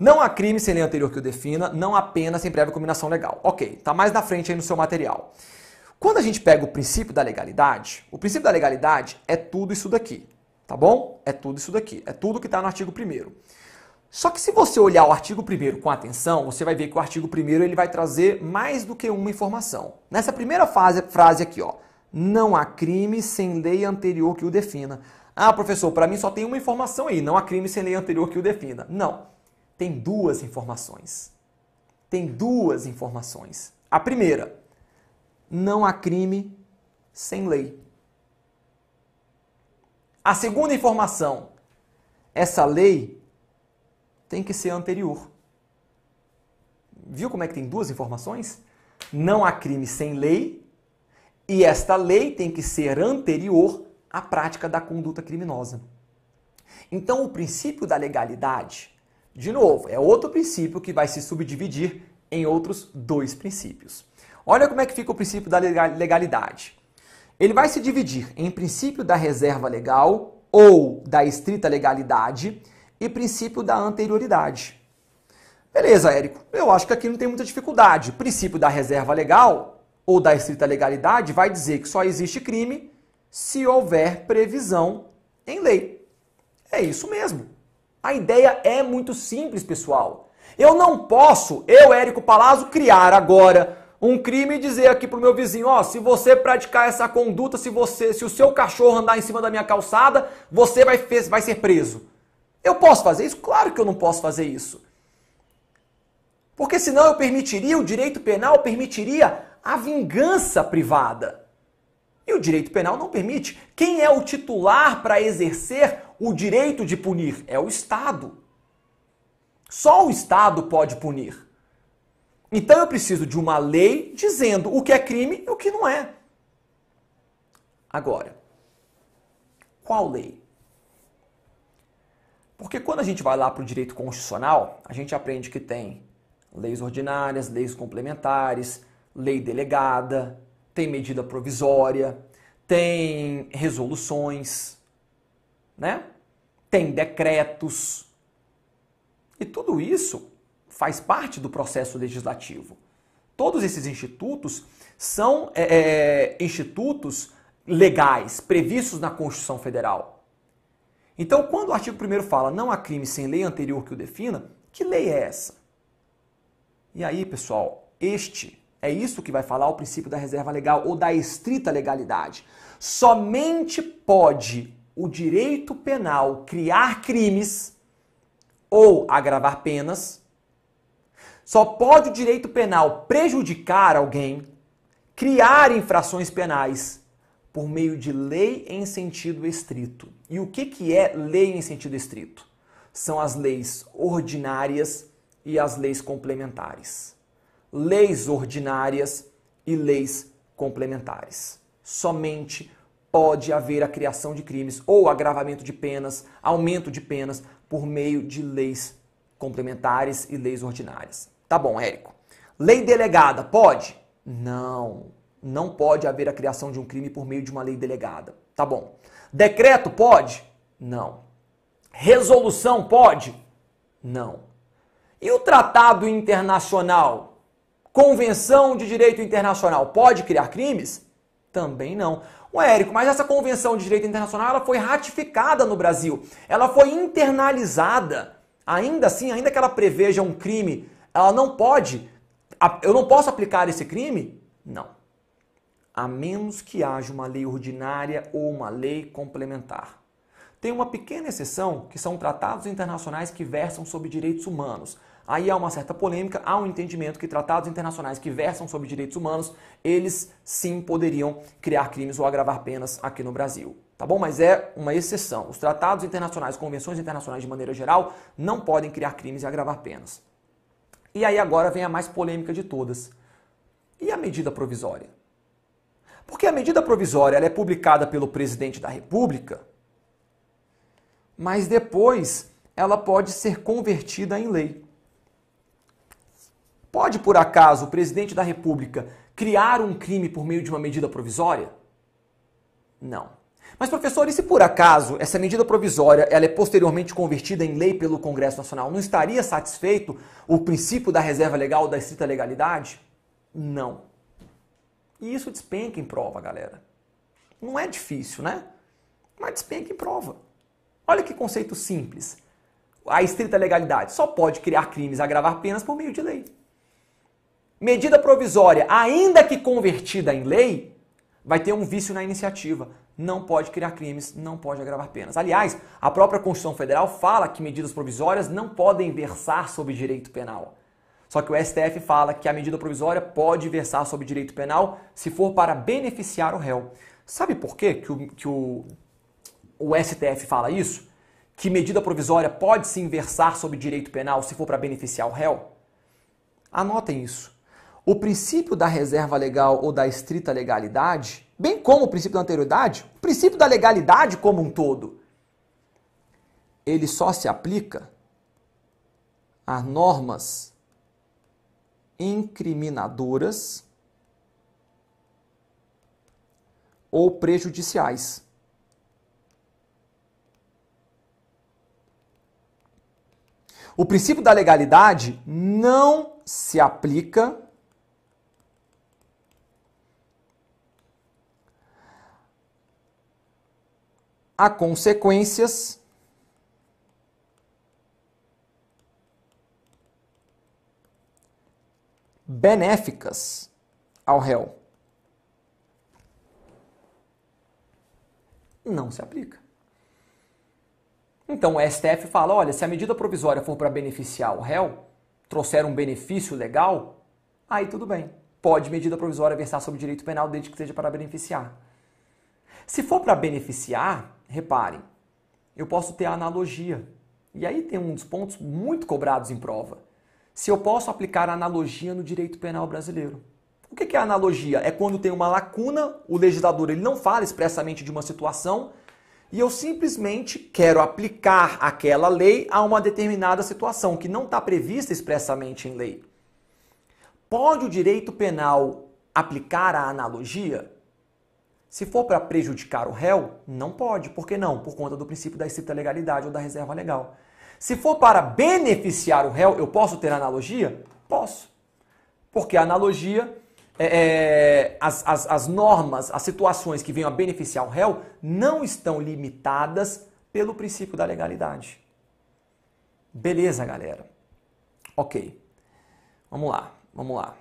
Não há crime sem lei anterior que o defina, não há pena sem prévia combinação legal. Ok, está mais na frente aí no seu material. Quando a gente pega o princípio da legalidade, o princípio da legalidade é tudo isso daqui, tá bom? É tudo isso daqui, é tudo que está no artigo 1 Só que se você olhar o artigo 1 com atenção, você vai ver que o artigo 1 ele vai trazer mais do que uma informação. Nessa primeira fase, frase aqui, ó, não há crime sem lei anterior que o defina. Ah, professor, para mim só tem uma informação aí, não há crime sem lei anterior que o defina. Não tem duas informações. Tem duas informações. A primeira, não há crime sem lei. A segunda informação, essa lei tem que ser anterior. Viu como é que tem duas informações? Não há crime sem lei e esta lei tem que ser anterior à prática da conduta criminosa. Então, o princípio da legalidade de novo, é outro princípio que vai se subdividir em outros dois princípios. Olha como é que fica o princípio da legalidade. Ele vai se dividir em princípio da reserva legal ou da estrita legalidade e princípio da anterioridade. Beleza, Érico, eu acho que aqui não tem muita dificuldade. O princípio da reserva legal ou da estrita legalidade vai dizer que só existe crime se houver previsão em lei. É isso mesmo. A ideia é muito simples, pessoal. Eu não posso, eu, Érico Palazzo, criar agora um crime e dizer aqui pro meu vizinho, ó, se você praticar essa conduta, se você, se o seu cachorro andar em cima da minha calçada, você vai, vai ser preso. Eu posso fazer isso? Claro que eu não posso fazer isso. Porque senão eu permitiria, o direito penal permitiria a vingança privada. E o direito penal não permite. Quem é o titular para exercer o direito de punir é o Estado. Só o Estado pode punir. Então eu preciso de uma lei dizendo o que é crime e o que não é. Agora, qual lei? Porque quando a gente vai lá para o direito constitucional, a gente aprende que tem leis ordinárias, leis complementares, lei delegada, tem medida provisória, tem resoluções né? Tem decretos. E tudo isso faz parte do processo legislativo. Todos esses institutos são é, é institutos legais, previstos na Constituição Federal. Então, quando o artigo 1 fala não há crime sem lei anterior que o defina, que lei é essa? E aí, pessoal, este é isso que vai falar o princípio da reserva legal ou da estrita legalidade. Somente pode o direito penal criar crimes ou agravar penas, só pode o direito penal prejudicar alguém, criar infrações penais por meio de lei em sentido estrito. E o que, que é lei em sentido estrito? São as leis ordinárias e as leis complementares. Leis ordinárias e leis complementares. Somente pode haver a criação de crimes ou agravamento de penas, aumento de penas por meio de leis complementares e leis ordinárias. Tá bom, Érico. Lei delegada pode? Não. Não pode haver a criação de um crime por meio de uma lei delegada. Tá bom. Decreto pode? Não. Resolução pode? Não. E o tratado internacional? Convenção de direito internacional pode criar crimes? Também não. Ué, Érico, mas essa convenção de direito internacional ela foi ratificada no Brasil, ela foi internalizada. Ainda assim, ainda que ela preveja um crime, ela não pode, eu não posso aplicar esse crime? Não. A menos que haja uma lei ordinária ou uma lei complementar. Tem uma pequena exceção, que são tratados internacionais que versam sobre direitos humanos. Aí há uma certa polêmica, há um entendimento que tratados internacionais que versam sobre direitos humanos, eles sim poderiam criar crimes ou agravar penas aqui no Brasil. Tá bom? Mas é uma exceção. Os tratados internacionais, convenções internacionais de maneira geral, não podem criar crimes e agravar penas. E aí agora vem a mais polêmica de todas. E a medida provisória? Porque a medida provisória é publicada pelo presidente da República, mas depois ela pode ser convertida em lei. Pode, por acaso, o presidente da República criar um crime por meio de uma medida provisória? Não. Mas, professor, e se por acaso essa medida provisória ela é posteriormente convertida em lei pelo Congresso Nacional, não estaria satisfeito o princípio da reserva legal, da estrita legalidade? Não. E isso despenca em prova, galera. Não é difícil, né? Mas despenca em prova. Olha que conceito simples. A estrita legalidade só pode criar crimes, agravar penas por meio de lei medida provisória, ainda que convertida em lei, vai ter um vício na iniciativa. Não pode criar crimes, não pode agravar penas. Aliás, a própria Constituição Federal fala que medidas provisórias não podem versar sobre direito penal. Só que o STF fala que a medida provisória pode versar sobre direito penal se for para beneficiar o réu. Sabe por quê que o, que o, o STF fala isso? Que medida provisória pode se inversar sobre direito penal se for para beneficiar o réu? Anotem isso o princípio da reserva legal ou da estrita legalidade, bem como o princípio da anterioridade, o princípio da legalidade como um todo, ele só se aplica a normas incriminadoras ou prejudiciais. O princípio da legalidade não se aplica a consequências benéficas ao réu. Não se aplica. Então o STF fala: olha, se a medida provisória for para beneficiar o réu, trouxer um benefício legal, aí tudo bem. Pode medida provisória versar sobre direito penal desde que seja para beneficiar. Se for para beneficiar, Reparem, eu posso ter a analogia. E aí tem um dos pontos muito cobrados em prova. Se eu posso aplicar analogia no direito penal brasileiro. O que é analogia? É quando tem uma lacuna, o legislador ele não fala expressamente de uma situação e eu simplesmente quero aplicar aquela lei a uma determinada situação que não está prevista expressamente em lei. Pode o direito penal aplicar a analogia? Se for para prejudicar o réu, não pode. Por que não? Por conta do princípio da estrita legalidade ou da reserva legal. Se for para beneficiar o réu, eu posso ter analogia? Posso. Porque a analogia, é, é, as, as, as normas, as situações que venham a beneficiar o réu não estão limitadas pelo princípio da legalidade. Beleza, galera? Ok. Vamos lá, vamos lá.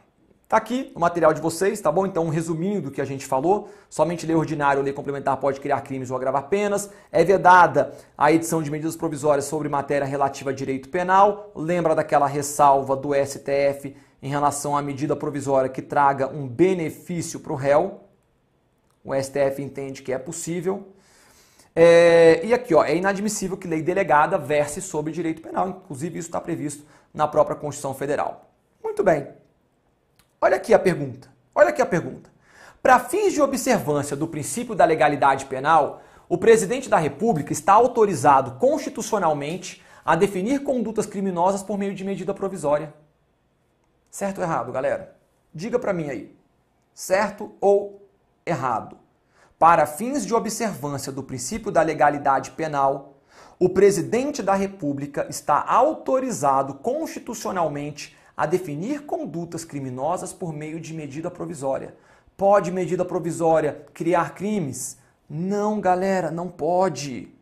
Tá aqui o material de vocês, tá bom? Então, um resuminho do que a gente falou. Somente lei ordinária ou lei complementar pode criar crimes ou agravar penas. É vedada a edição de medidas provisórias sobre matéria relativa a direito penal. Lembra daquela ressalva do STF em relação à medida provisória que traga um benefício para o réu. O STF entende que é possível. É... e aqui, ó, é inadmissível que lei delegada verse sobre direito penal. Inclusive, isso está previsto na própria Constituição Federal. Muito bem. Olha aqui a pergunta. Olha aqui a pergunta. Para fins de observância do princípio da legalidade penal, o presidente da República está autorizado constitucionalmente a definir condutas criminosas por meio de medida provisória. Certo ou errado, galera? Diga para mim aí. Certo ou errado? Para fins de observância do princípio da legalidade penal, o presidente da República está autorizado constitucionalmente a definir condutas criminosas por meio de medida provisória. Pode medida provisória criar crimes? Não, galera, não pode.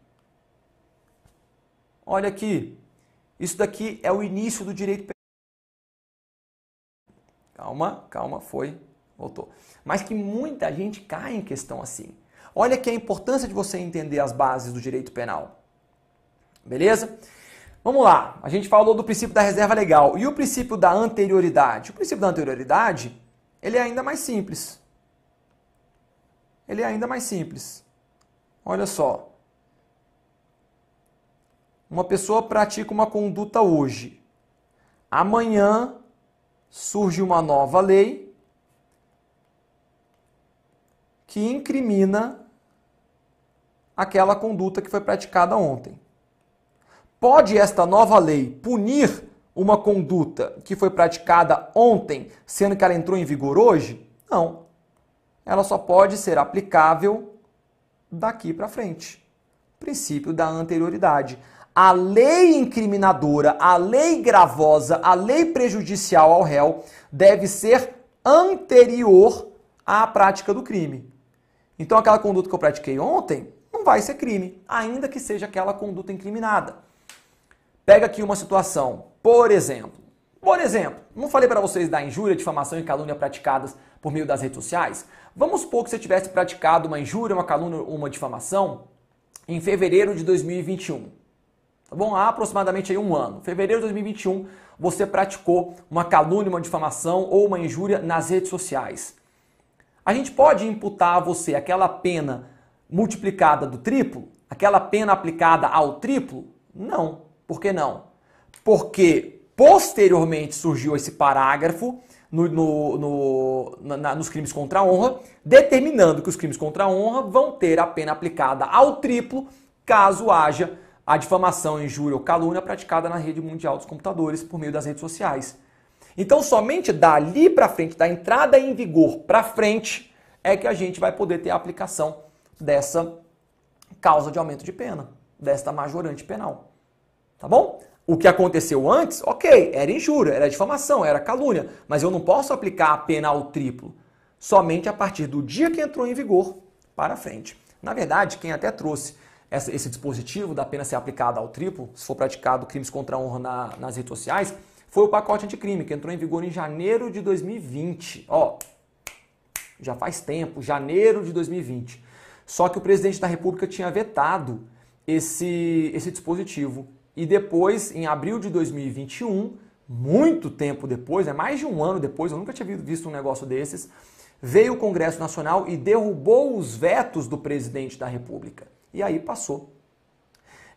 Olha aqui. Isso daqui é o início do direito penal. Calma, calma, foi, voltou. Mas que muita gente cai em questão assim. Olha que a importância de você entender as bases do direito penal. Beleza? Vamos lá, a gente falou do princípio da reserva legal. E o princípio da anterioridade? O princípio da anterioridade, ele é ainda mais simples. Ele é ainda mais simples. Olha só. Uma pessoa pratica uma conduta hoje. Amanhã surge uma nova lei que incrimina aquela conduta que foi praticada ontem. Pode esta nova lei punir uma conduta que foi praticada ontem, sendo que ela entrou em vigor hoje? Não. Ela só pode ser aplicável daqui para frente. Princípio da anterioridade. A lei incriminadora, a lei gravosa, a lei prejudicial ao réu deve ser anterior à prática do crime. Então, aquela conduta que eu pratiquei ontem não vai ser crime, ainda que seja aquela conduta incriminada. Pega aqui uma situação, por exemplo. Por exemplo, não falei para vocês da injúria, difamação e calúnia praticadas por meio das redes sociais? Vamos supor que você tivesse praticado uma injúria, uma calúnia ou uma difamação em fevereiro de 2021. Tá bom? Há aproximadamente aí um ano. Fevereiro de 2021, você praticou uma calúnia, uma difamação ou uma injúria nas redes sociais. A gente pode imputar a você aquela pena multiplicada do triplo? Aquela pena aplicada ao triplo? Não. Por que não? Porque posteriormente surgiu esse parágrafo no, no, no, na, nos crimes contra a honra, determinando que os crimes contra a honra vão ter a pena aplicada ao triplo caso haja a difamação, injúria ou calúnia praticada na rede mundial dos computadores por meio das redes sociais. Então, somente dali para frente, da entrada em vigor para frente, é que a gente vai poder ter a aplicação dessa causa de aumento de pena, desta majorante penal. Tá bom? O que aconteceu antes, ok, era injúria, era difamação, era calúnia, mas eu não posso aplicar a pena ao triplo. Somente a partir do dia que entrou em vigor para frente. Na verdade, quem até trouxe esse dispositivo da pena ser aplicada ao triplo, se for praticado crimes contra a honra na, nas redes sociais, foi o pacote anticrime, que entrou em vigor em janeiro de 2020. Ó, já faz tempo, janeiro de 2020. Só que o presidente da República tinha vetado esse, esse dispositivo e depois, em abril de 2021, muito tempo depois, é né, mais de um ano depois, eu nunca tinha visto um negócio desses, veio o Congresso Nacional e derrubou os vetos do presidente da República. E aí passou.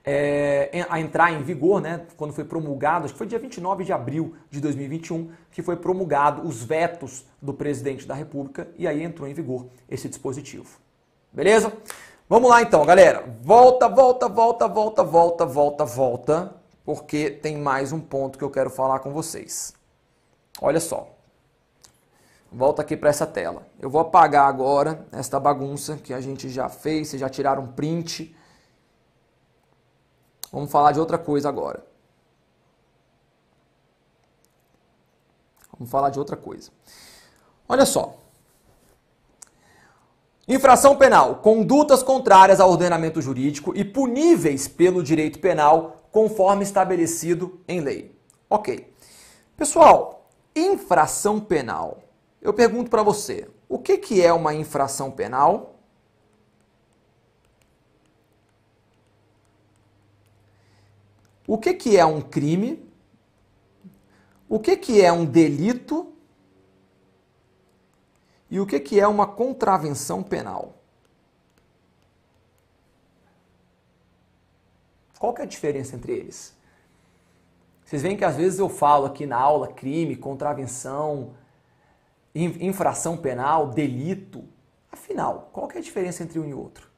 É, a entrar em vigor, né, quando foi promulgado, acho que foi dia 29 de abril de 2021, que foi promulgado os vetos do presidente da República e aí entrou em vigor esse dispositivo. Beleza? Vamos lá então, galera. Volta, volta, volta, volta, volta, volta, volta, porque tem mais um ponto que eu quero falar com vocês. Olha só. Volta aqui para essa tela. Eu vou apagar agora esta bagunça que a gente já fez, vocês já tiraram print. Vamos falar de outra coisa agora. Vamos falar de outra coisa. Olha só. Infração penal, condutas contrárias ao ordenamento jurídico e puníveis pelo direito penal, conforme estabelecido em lei. Ok. Pessoal, infração penal. Eu pergunto para você, o que, que é uma infração penal? O que, que é um crime? O que, que é um delito? E o que, é uma contravenção penal? Qual que é a diferença entre eles? Vocês veem que às vezes eu falo aqui na aula crime, contravenção, infração penal, delito. Afinal, qual que é a diferença entre um e outro?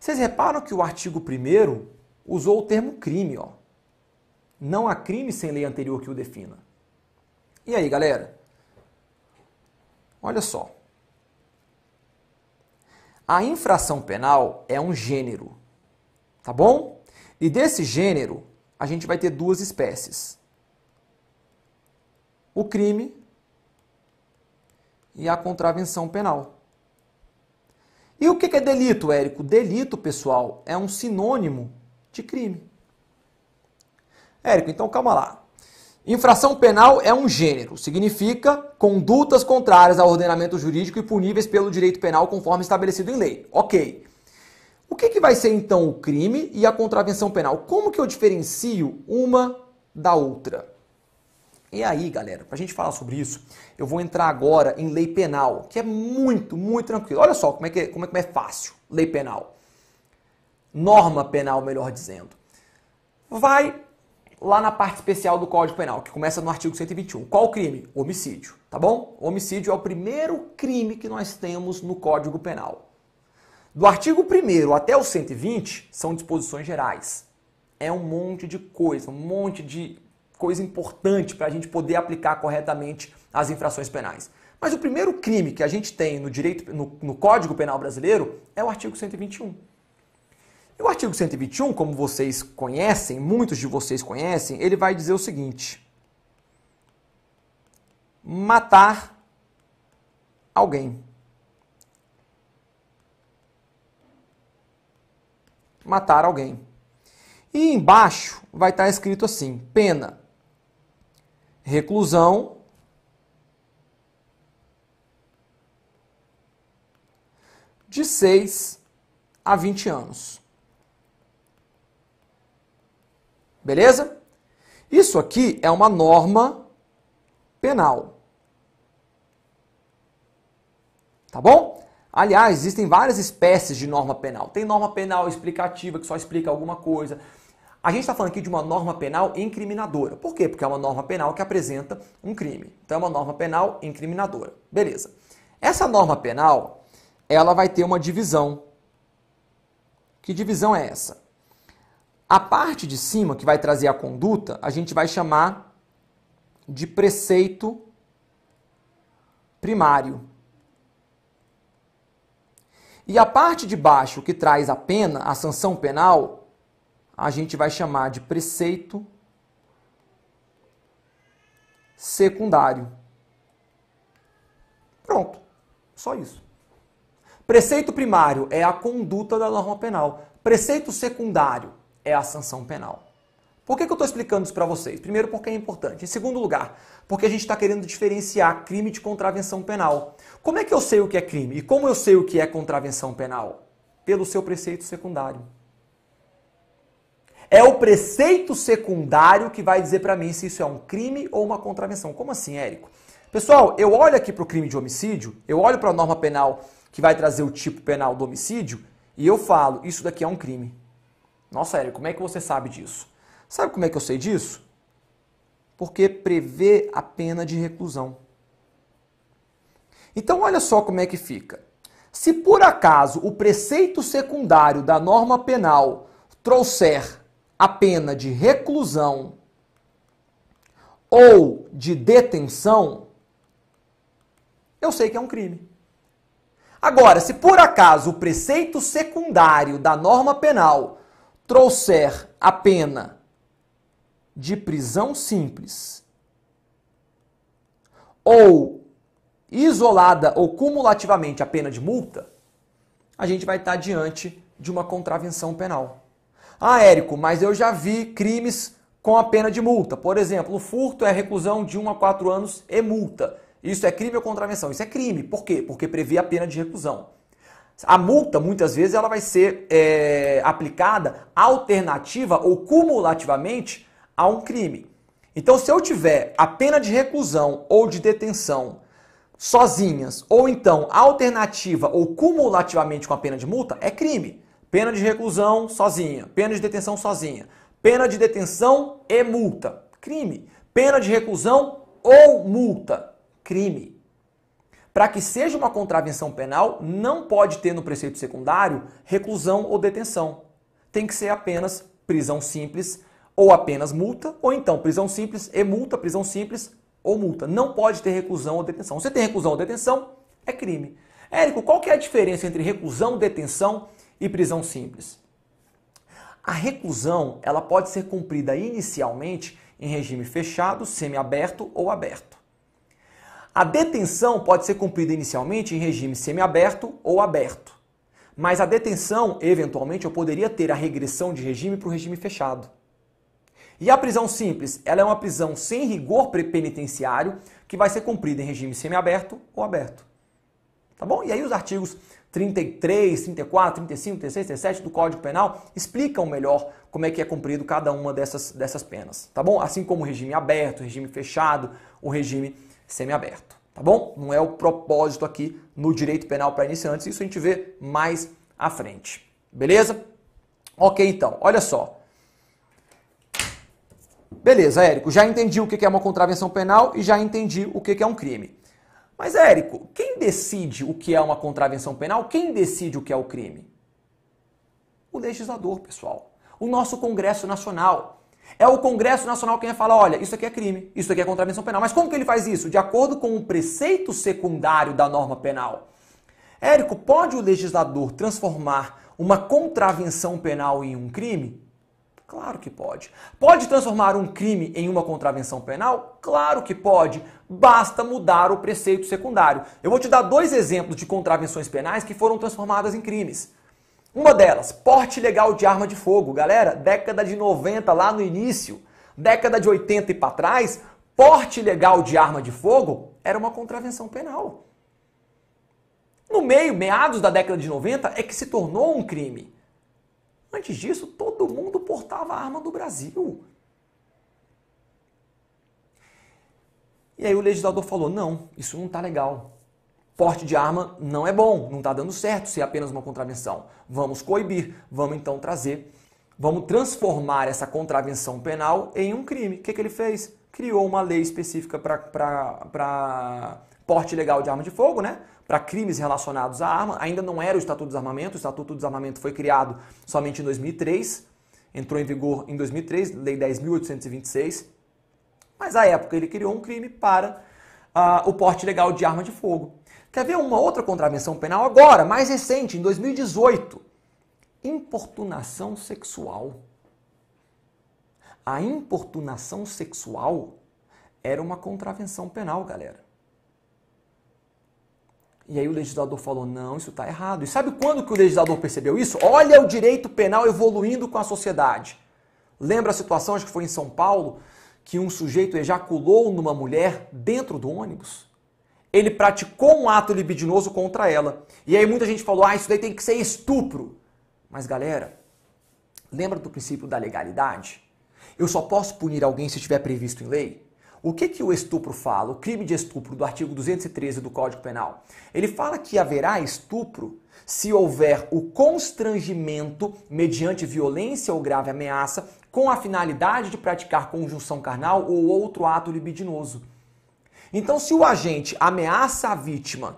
Vocês reparam que o artigo 1 usou o termo crime, ó. Não há crime sem lei anterior que o defina. E aí, galera? Olha só. A infração penal é um gênero, tá bom? E desse gênero, a gente vai ter duas espécies: o crime e a contravenção penal. E o que é delito, Érico? Delito, pessoal, é um sinônimo de crime. Érico, então calma lá. Infração penal é um gênero, significa condutas contrárias ao ordenamento jurídico e puníveis pelo direito penal conforme estabelecido em lei. Ok. O que, que vai ser então o crime e a contravenção penal? Como que eu diferencio uma da outra? E aí, galera, para a gente falar sobre isso, eu vou entrar agora em lei penal, que é muito, muito tranquilo. Olha só como é que é, como é, como é fácil lei penal. Norma penal, melhor dizendo. Vai lá na parte especial do Código Penal, que começa no artigo 121. Qual crime? Homicídio, tá bom? Homicídio é o primeiro crime que nós temos no Código Penal. Do artigo 1 até o 120 são disposições gerais. É um monte de coisa, um monte de coisa importante para a gente poder aplicar corretamente as infrações penais. Mas o primeiro crime que a gente tem no direito no, no Código Penal brasileiro é o artigo 121. E o artigo 121, como vocês conhecem, muitos de vocês conhecem, ele vai dizer o seguinte: matar alguém. Matar alguém. E embaixo vai estar tá escrito assim: pena, reclusão de 6 a 20 anos. Beleza? Isso aqui é uma norma penal. Tá bom? Aliás, existem várias espécies de norma penal. Tem norma penal explicativa, que só explica alguma coisa. A gente está falando aqui de uma norma penal incriminadora. Por quê? Porque é uma norma penal que apresenta um crime. Então é uma norma penal incriminadora. Beleza. Essa norma penal, ela vai ter uma divisão. Que divisão é essa? A parte de cima, que vai trazer a conduta, a gente vai chamar de preceito primário. E a parte de baixo, que traz a pena, a sanção penal, a gente vai chamar de preceito secundário. Pronto. Só isso. Preceito primário é a conduta da norma penal. Preceito secundário é a sanção penal. Por que, que eu estou explicando isso para vocês? Primeiro, porque é importante. Em segundo lugar, porque a gente está querendo diferenciar crime de contravenção penal. Como é que eu sei o que é crime? E como eu sei o que é contravenção penal? Pelo seu preceito secundário. É o preceito secundário que vai dizer para mim se isso é um crime ou uma contravenção. Como assim, Érico? Pessoal, eu olho aqui para o crime de homicídio, eu olho para a norma penal que vai trazer o tipo penal do homicídio e eu falo, isso daqui é um crime. Nossa, Érico, como é que você sabe disso? Sabe como é que eu sei disso? Porque prevê a pena de reclusão. Então, olha só como é que fica. Se por acaso o preceito secundário da norma penal trouxer a pena de reclusão ou de detenção, eu sei que é um crime. Agora, se por acaso o preceito secundário da norma penal trouxer a pena de prisão simples ou isolada ou cumulativamente a pena de multa, a gente vai estar diante de uma contravenção penal. Ah, Érico, mas eu já vi crimes com a pena de multa. Por exemplo, o furto é reclusão de 1 a 4 anos e multa. Isso é crime ou contravenção? Isso é crime. Por quê? Porque prevê a pena de reclusão. A multa, muitas vezes, ela vai ser é, aplicada alternativa ou cumulativamente a um crime. Então, se eu tiver a pena de reclusão ou de detenção sozinhas, ou então alternativa ou cumulativamente com a pena de multa, é crime. Pena de reclusão sozinha, pena de detenção sozinha, pena de detenção e multa, crime. Pena de reclusão ou multa, crime para que seja uma contravenção penal, não pode ter no preceito secundário reclusão ou detenção. Tem que ser apenas prisão simples ou apenas multa, ou então prisão simples e multa, prisão simples ou multa. Não pode ter reclusão ou detenção. Se tem reclusão ou detenção, é crime. Érico, qual que é a diferença entre reclusão, detenção e prisão simples? A reclusão, ela pode ser cumprida inicialmente em regime fechado, semiaberto ou aberto. A detenção pode ser cumprida inicialmente em regime semiaberto ou aberto. Mas a detenção, eventualmente, eu poderia ter a regressão de regime para o regime fechado. E a prisão simples, ela é uma prisão sem rigor penitenciário que vai ser cumprida em regime semiaberto ou aberto. Tá bom? E aí os artigos 33, 34, 35, 36, 37 do Código Penal explicam melhor como é que é cumprido cada uma dessas, dessas penas, tá bom? Assim como o regime aberto, o regime fechado, o regime semiaberto, tá bom? Não é o propósito aqui no direito penal para iniciantes, isso a gente vê mais à frente, beleza? Ok, então, olha só. Beleza, Érico, já entendi o que é uma contravenção penal e já entendi o que é um crime. Mas, Érico, quem decide o que é uma contravenção penal? Quem decide o que é o crime? O legislador, pessoal. O nosso Congresso Nacional. É o Congresso Nacional quem vai falar, olha, isso aqui é crime, isso aqui é contravenção penal. Mas como que ele faz isso? De acordo com o preceito secundário da norma penal. Érico, pode o legislador transformar uma contravenção penal em um crime? Claro que pode. Pode transformar um crime em uma contravenção penal? Claro que pode. Basta mudar o preceito secundário. Eu vou te dar dois exemplos de contravenções penais que foram transformadas em crimes. Uma delas, porte legal de arma de fogo. Galera, década de 90 lá no início, década de 80 e para trás, porte legal de arma de fogo era uma contravenção penal. No meio, meados da década de 90, é que se tornou um crime. Antes disso, todo mundo portava arma do Brasil. E aí o legislador falou: não, isso não está legal porte de arma não é bom, não está dando certo se é apenas uma contravenção. Vamos coibir, vamos então trazer, vamos transformar essa contravenção penal em um crime. O que, que ele fez? Criou uma lei específica para porte legal de arma de fogo, né? Para crimes relacionados à arma. Ainda não era o Estatuto do Desarmamento, o Estatuto do Desarmamento foi criado somente em 2003, entrou em vigor em 2003, Lei 10.826. Mas à época ele criou um crime para uh, o porte legal de arma de fogo. Quer ver uma outra contravenção penal agora, mais recente, em 2018? Importunação sexual. A importunação sexual era uma contravenção penal, galera. E aí o legislador falou: não, isso está errado. E sabe quando que o legislador percebeu isso? Olha o direito penal evoluindo com a sociedade. Lembra a situação, acho que foi em São Paulo, que um sujeito ejaculou numa mulher dentro do ônibus? ele praticou um ato libidinoso contra ela. E aí muita gente falou: ah, isso daí tem que ser estupro. Mas galera, lembra do princípio da legalidade? Eu só posso punir alguém se estiver previsto em lei? O que, que o estupro fala? O crime de estupro do artigo 213 do Código Penal. Ele fala que haverá estupro se houver o constrangimento mediante violência ou grave ameaça com a finalidade de praticar conjunção carnal ou outro ato libidinoso. Então, se o agente ameaça a vítima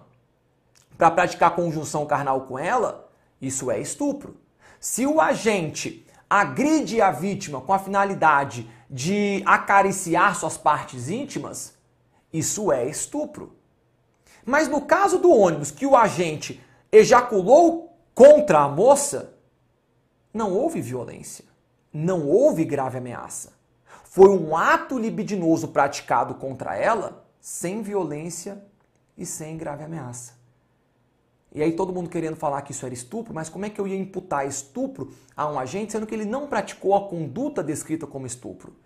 para praticar conjunção carnal com ela, isso é estupro. Se o agente agride a vítima com a finalidade de acariciar suas partes íntimas, isso é estupro. Mas no caso do ônibus que o agente ejaculou contra a moça, não houve violência, não houve grave ameaça. Foi um ato libidinoso praticado contra ela sem violência e sem grave ameaça. E aí todo mundo querendo falar que isso era estupro, mas como é que eu ia imputar estupro a um agente sendo que ele não praticou a conduta descrita como estupro?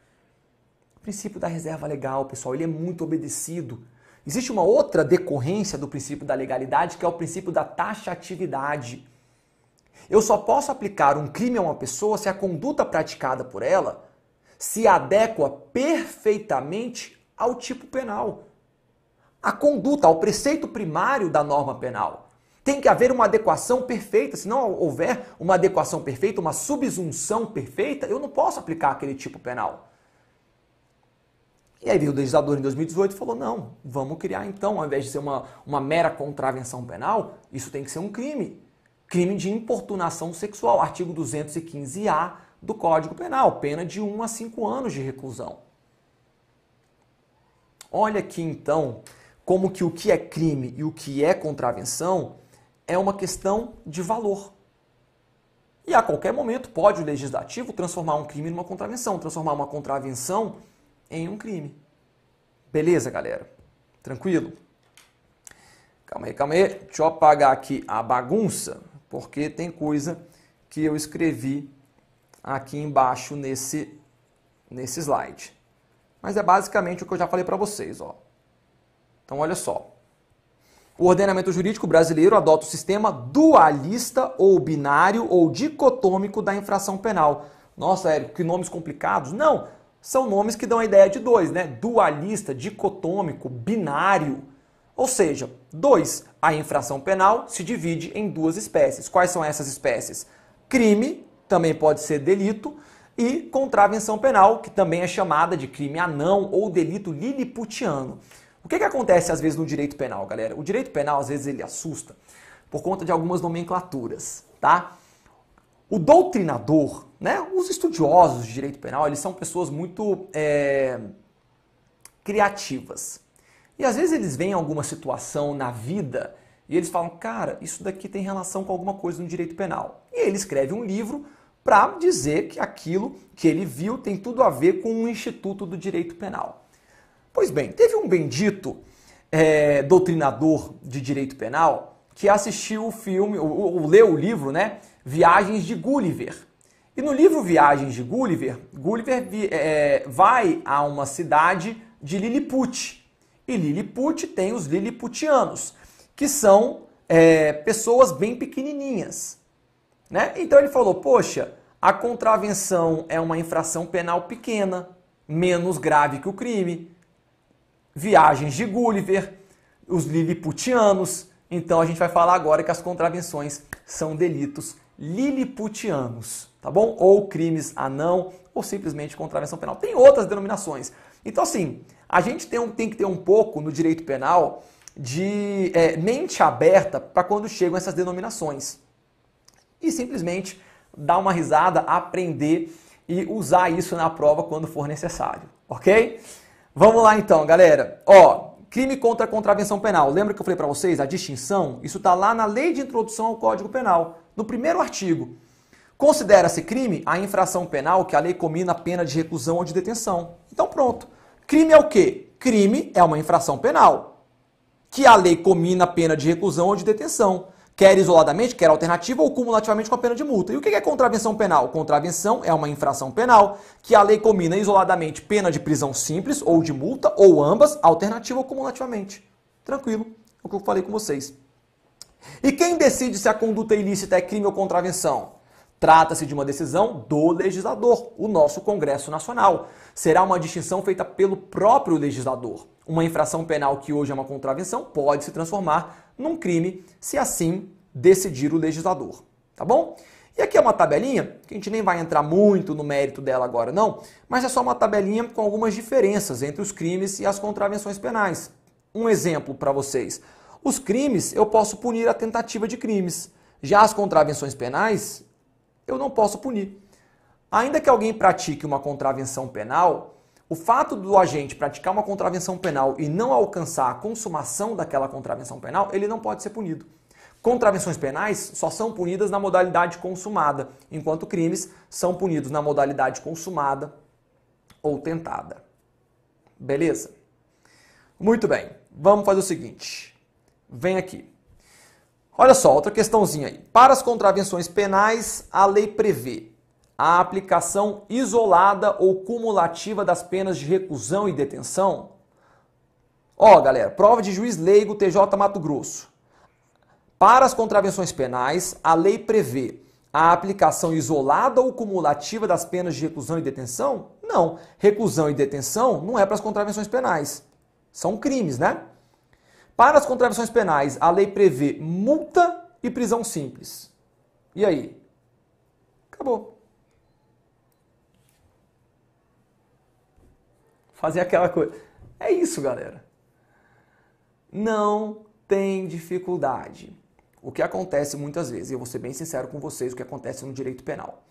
O princípio da reserva legal, pessoal, ele é muito obedecido. Existe uma outra decorrência do princípio da legalidade, que é o princípio da taxatividade. Eu só posso aplicar um crime a uma pessoa se a conduta praticada por ela se adequa perfeitamente ao tipo penal, a conduta, ao preceito primário da norma penal. Tem que haver uma adequação perfeita. Se não houver uma adequação perfeita, uma subsunção perfeita, eu não posso aplicar aquele tipo penal. E aí veio o legislador em 2018 e falou: não, vamos criar então, ao invés de ser uma, uma mera contravenção penal, isso tem que ser um crime. Crime de importunação sexual, artigo 215-A do Código Penal, pena de 1 a 5 anos de reclusão. Olha aqui então como que o que é crime e o que é contravenção é uma questão de valor. E a qualquer momento pode o legislativo transformar um crime numa contravenção, transformar uma contravenção em um crime. Beleza, galera? Tranquilo? Calma aí, calma aí. Deixa eu apagar aqui a bagunça, porque tem coisa que eu escrevi aqui embaixo nesse, nesse slide mas é basicamente o que eu já falei para vocês. Ó. Então, olha só. O ordenamento jurídico brasileiro adota o sistema dualista ou binário ou dicotômico da infração penal. Nossa, Érico, que nomes complicados. Não, são nomes que dão a ideia de dois, né? Dualista, dicotômico, binário. Ou seja, dois, a infração penal se divide em duas espécies. Quais são essas espécies? Crime, também pode ser delito, e contravenção penal, que também é chamada de crime anão ou delito liliputiano. O que, que acontece às vezes no direito penal, galera? O direito penal às vezes ele assusta por conta de algumas nomenclaturas, tá? O doutrinador, né? Os estudiosos de direito penal, eles são pessoas muito é, criativas. E às vezes eles veem alguma situação na vida e eles falam, cara, isso daqui tem relação com alguma coisa no direito penal. E ele escreve um livro para dizer que aquilo que ele viu tem tudo a ver com o Instituto do Direito Penal. Pois bem, teve um bendito é, doutrinador de direito penal que assistiu o filme, ou, ou leu o livro, né? Viagens de Gulliver. E no livro Viagens de Gulliver, Gulliver é, é, vai a uma cidade de Lilliput. E Lilliput tem os Lilliputianos, que são é, pessoas bem pequenininhas. Né? Então ele falou: poxa, a contravenção é uma infração penal pequena, menos grave que o crime. Viagens de Gulliver, os liliputianos. Então a gente vai falar agora que as contravenções são delitos liliputianos, tá bom? Ou crimes anão, ou simplesmente contravenção penal. Tem outras denominações. Então, assim, a gente tem, um, tem que ter um pouco no direito penal de é, mente aberta para quando chegam essas denominações e simplesmente dar uma risada, aprender e usar isso na prova quando for necessário, ok? Vamos lá então, galera. Ó, crime contra a contravenção penal. Lembra que eu falei para vocês a distinção? Isso está lá na Lei de Introdução ao Código Penal, no primeiro artigo. Considera-se crime a infração penal que a lei comina a pena de reclusão ou de detenção. Então pronto. Crime é o quê? Crime é uma infração penal que a lei comina a pena de reclusão ou de detenção quer isoladamente, quer alternativa ou cumulativamente com a pena de multa. E o que é contravenção penal? Contravenção é uma infração penal que a lei combina isoladamente pena de prisão simples ou de multa, ou ambas, alternativa ou cumulativamente. Tranquilo, é o que eu falei com vocês. E quem decide se a conduta é ilícita é crime ou contravenção? Trata-se de uma decisão do legislador, o nosso Congresso Nacional. Será uma distinção feita pelo próprio legislador. Uma infração penal que hoje é uma contravenção pode se transformar num crime, se assim decidir o legislador. Tá bom? E aqui é uma tabelinha, que a gente nem vai entrar muito no mérito dela agora não, mas é só uma tabelinha com algumas diferenças entre os crimes e as contravenções penais. Um exemplo para vocês. Os crimes, eu posso punir a tentativa de crimes. Já as contravenções penais, eu não posso punir. Ainda que alguém pratique uma contravenção penal, o fato do agente praticar uma contravenção penal e não alcançar a consumação daquela contravenção penal, ele não pode ser punido. Contravenções penais só são punidas na modalidade consumada, enquanto crimes são punidos na modalidade consumada ou tentada. Beleza? Muito bem, vamos fazer o seguinte. Vem aqui. Olha só, outra questãozinha aí. Para as contravenções penais, a lei prevê a aplicação isolada ou cumulativa das penas de reclusão e detenção? Ó, oh, galera, prova de juiz leigo TJ Mato Grosso. Para as contravenções penais, a lei prevê a aplicação isolada ou cumulativa das penas de reclusão e detenção? Não. Reclusão e detenção não é para as contravenções penais. São crimes, né? Para as contravenções penais, a lei prevê multa e prisão simples. E aí? Acabou. fazer aquela coisa. É isso, galera. Não tem dificuldade. O que acontece muitas vezes, e eu vou ser bem sincero com vocês, o que acontece no direito penal.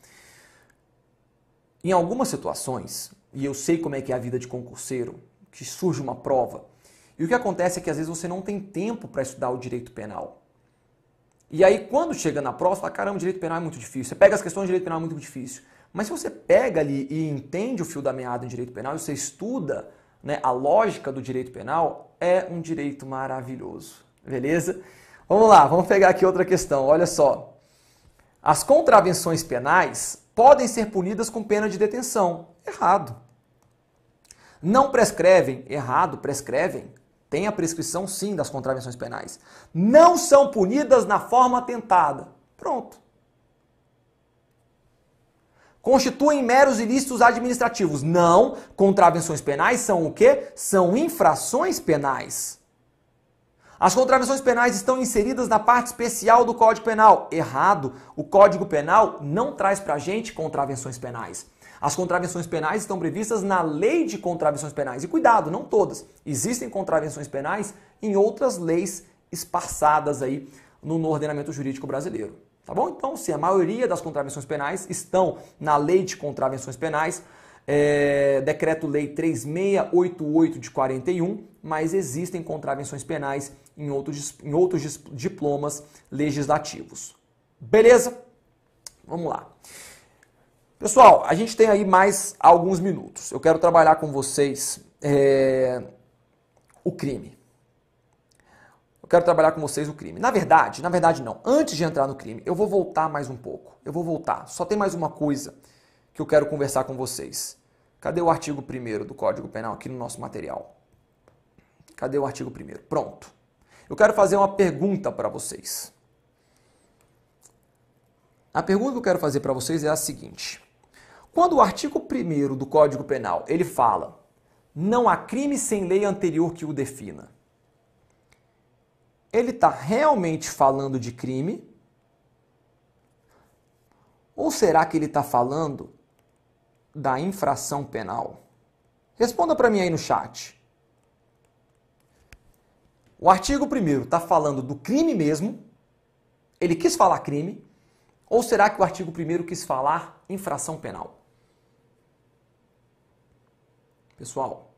Em algumas situações, e eu sei como é que é a vida de concurseiro, que surge uma prova, e o que acontece é que às vezes você não tem tempo para estudar o direito penal. E aí, quando chega na prova, você fala, caramba, direito penal é muito difícil. Você pega as questões de direito penal, é muito difícil. Mas se você pega ali e entende o fio da meada em direito penal, e você estuda né, a lógica do direito penal, é um direito maravilhoso. Beleza? Vamos lá, vamos pegar aqui outra questão. Olha só. As contravenções penais podem ser punidas com pena de detenção. Errado. Não prescrevem. Errado, prescrevem. Tem a prescrição sim das contravenções penais. Não são punidas na forma tentada. Pronto. Constituem meros ilícitos administrativos. Não, contravenções penais são o quê? São infrações penais. As contravenções penais estão inseridas na parte especial do Código Penal. Errado. O Código Penal não traz para a gente contravenções penais. As contravenções penais estão previstas na Lei de Contravenções Penais. E cuidado, não todas. Existem contravenções penais em outras leis esparçadas aí no ordenamento jurídico brasileiro. Tá bom? Então, sim, a maioria das contravenções penais estão na lei de contravenções penais, é, decreto-lei 3688 de 41, mas existem contravenções penais em outros, em outros diplomas legislativos. Beleza? Vamos lá. Pessoal, a gente tem aí mais alguns minutos. Eu quero trabalhar com vocês é, o crime quero trabalhar com vocês o crime. Na verdade, na verdade não. Antes de entrar no crime, eu vou voltar mais um pouco. Eu vou voltar. Só tem mais uma coisa que eu quero conversar com vocês. Cadê o artigo 1 do Código Penal aqui no nosso material? Cadê o artigo 1 Pronto. Eu quero fazer uma pergunta para vocês. A pergunta que eu quero fazer para vocês é a seguinte: quando o artigo 1 do Código Penal, ele fala: "Não há crime sem lei anterior que o defina" ele está realmente falando de crime? Ou será que ele está falando da infração penal? Responda para mim aí no chat. O artigo 1 está falando do crime mesmo? Ele quis falar crime? Ou será que o artigo 1 quis falar infração penal? Pessoal,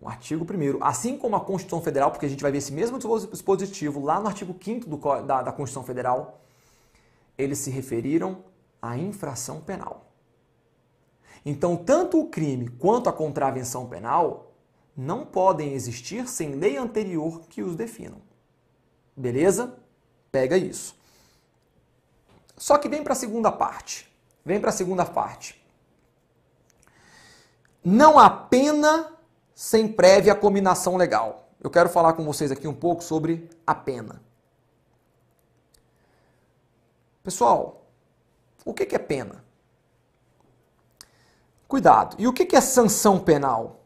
o artigo 1 assim como a Constituição Federal, porque a gente vai ver esse mesmo dispositivo lá no artigo 5 da, da Constituição Federal, eles se referiram à infração penal. Então, tanto o crime quanto a contravenção penal não podem existir sem lei anterior que os definam. Beleza? Pega isso. Só que vem para a segunda parte. Vem para a segunda parte. Não há pena sem prévia combinação legal. Eu quero falar com vocês aqui um pouco sobre a pena. Pessoal, o que é pena? Cuidado. E o que é sanção penal?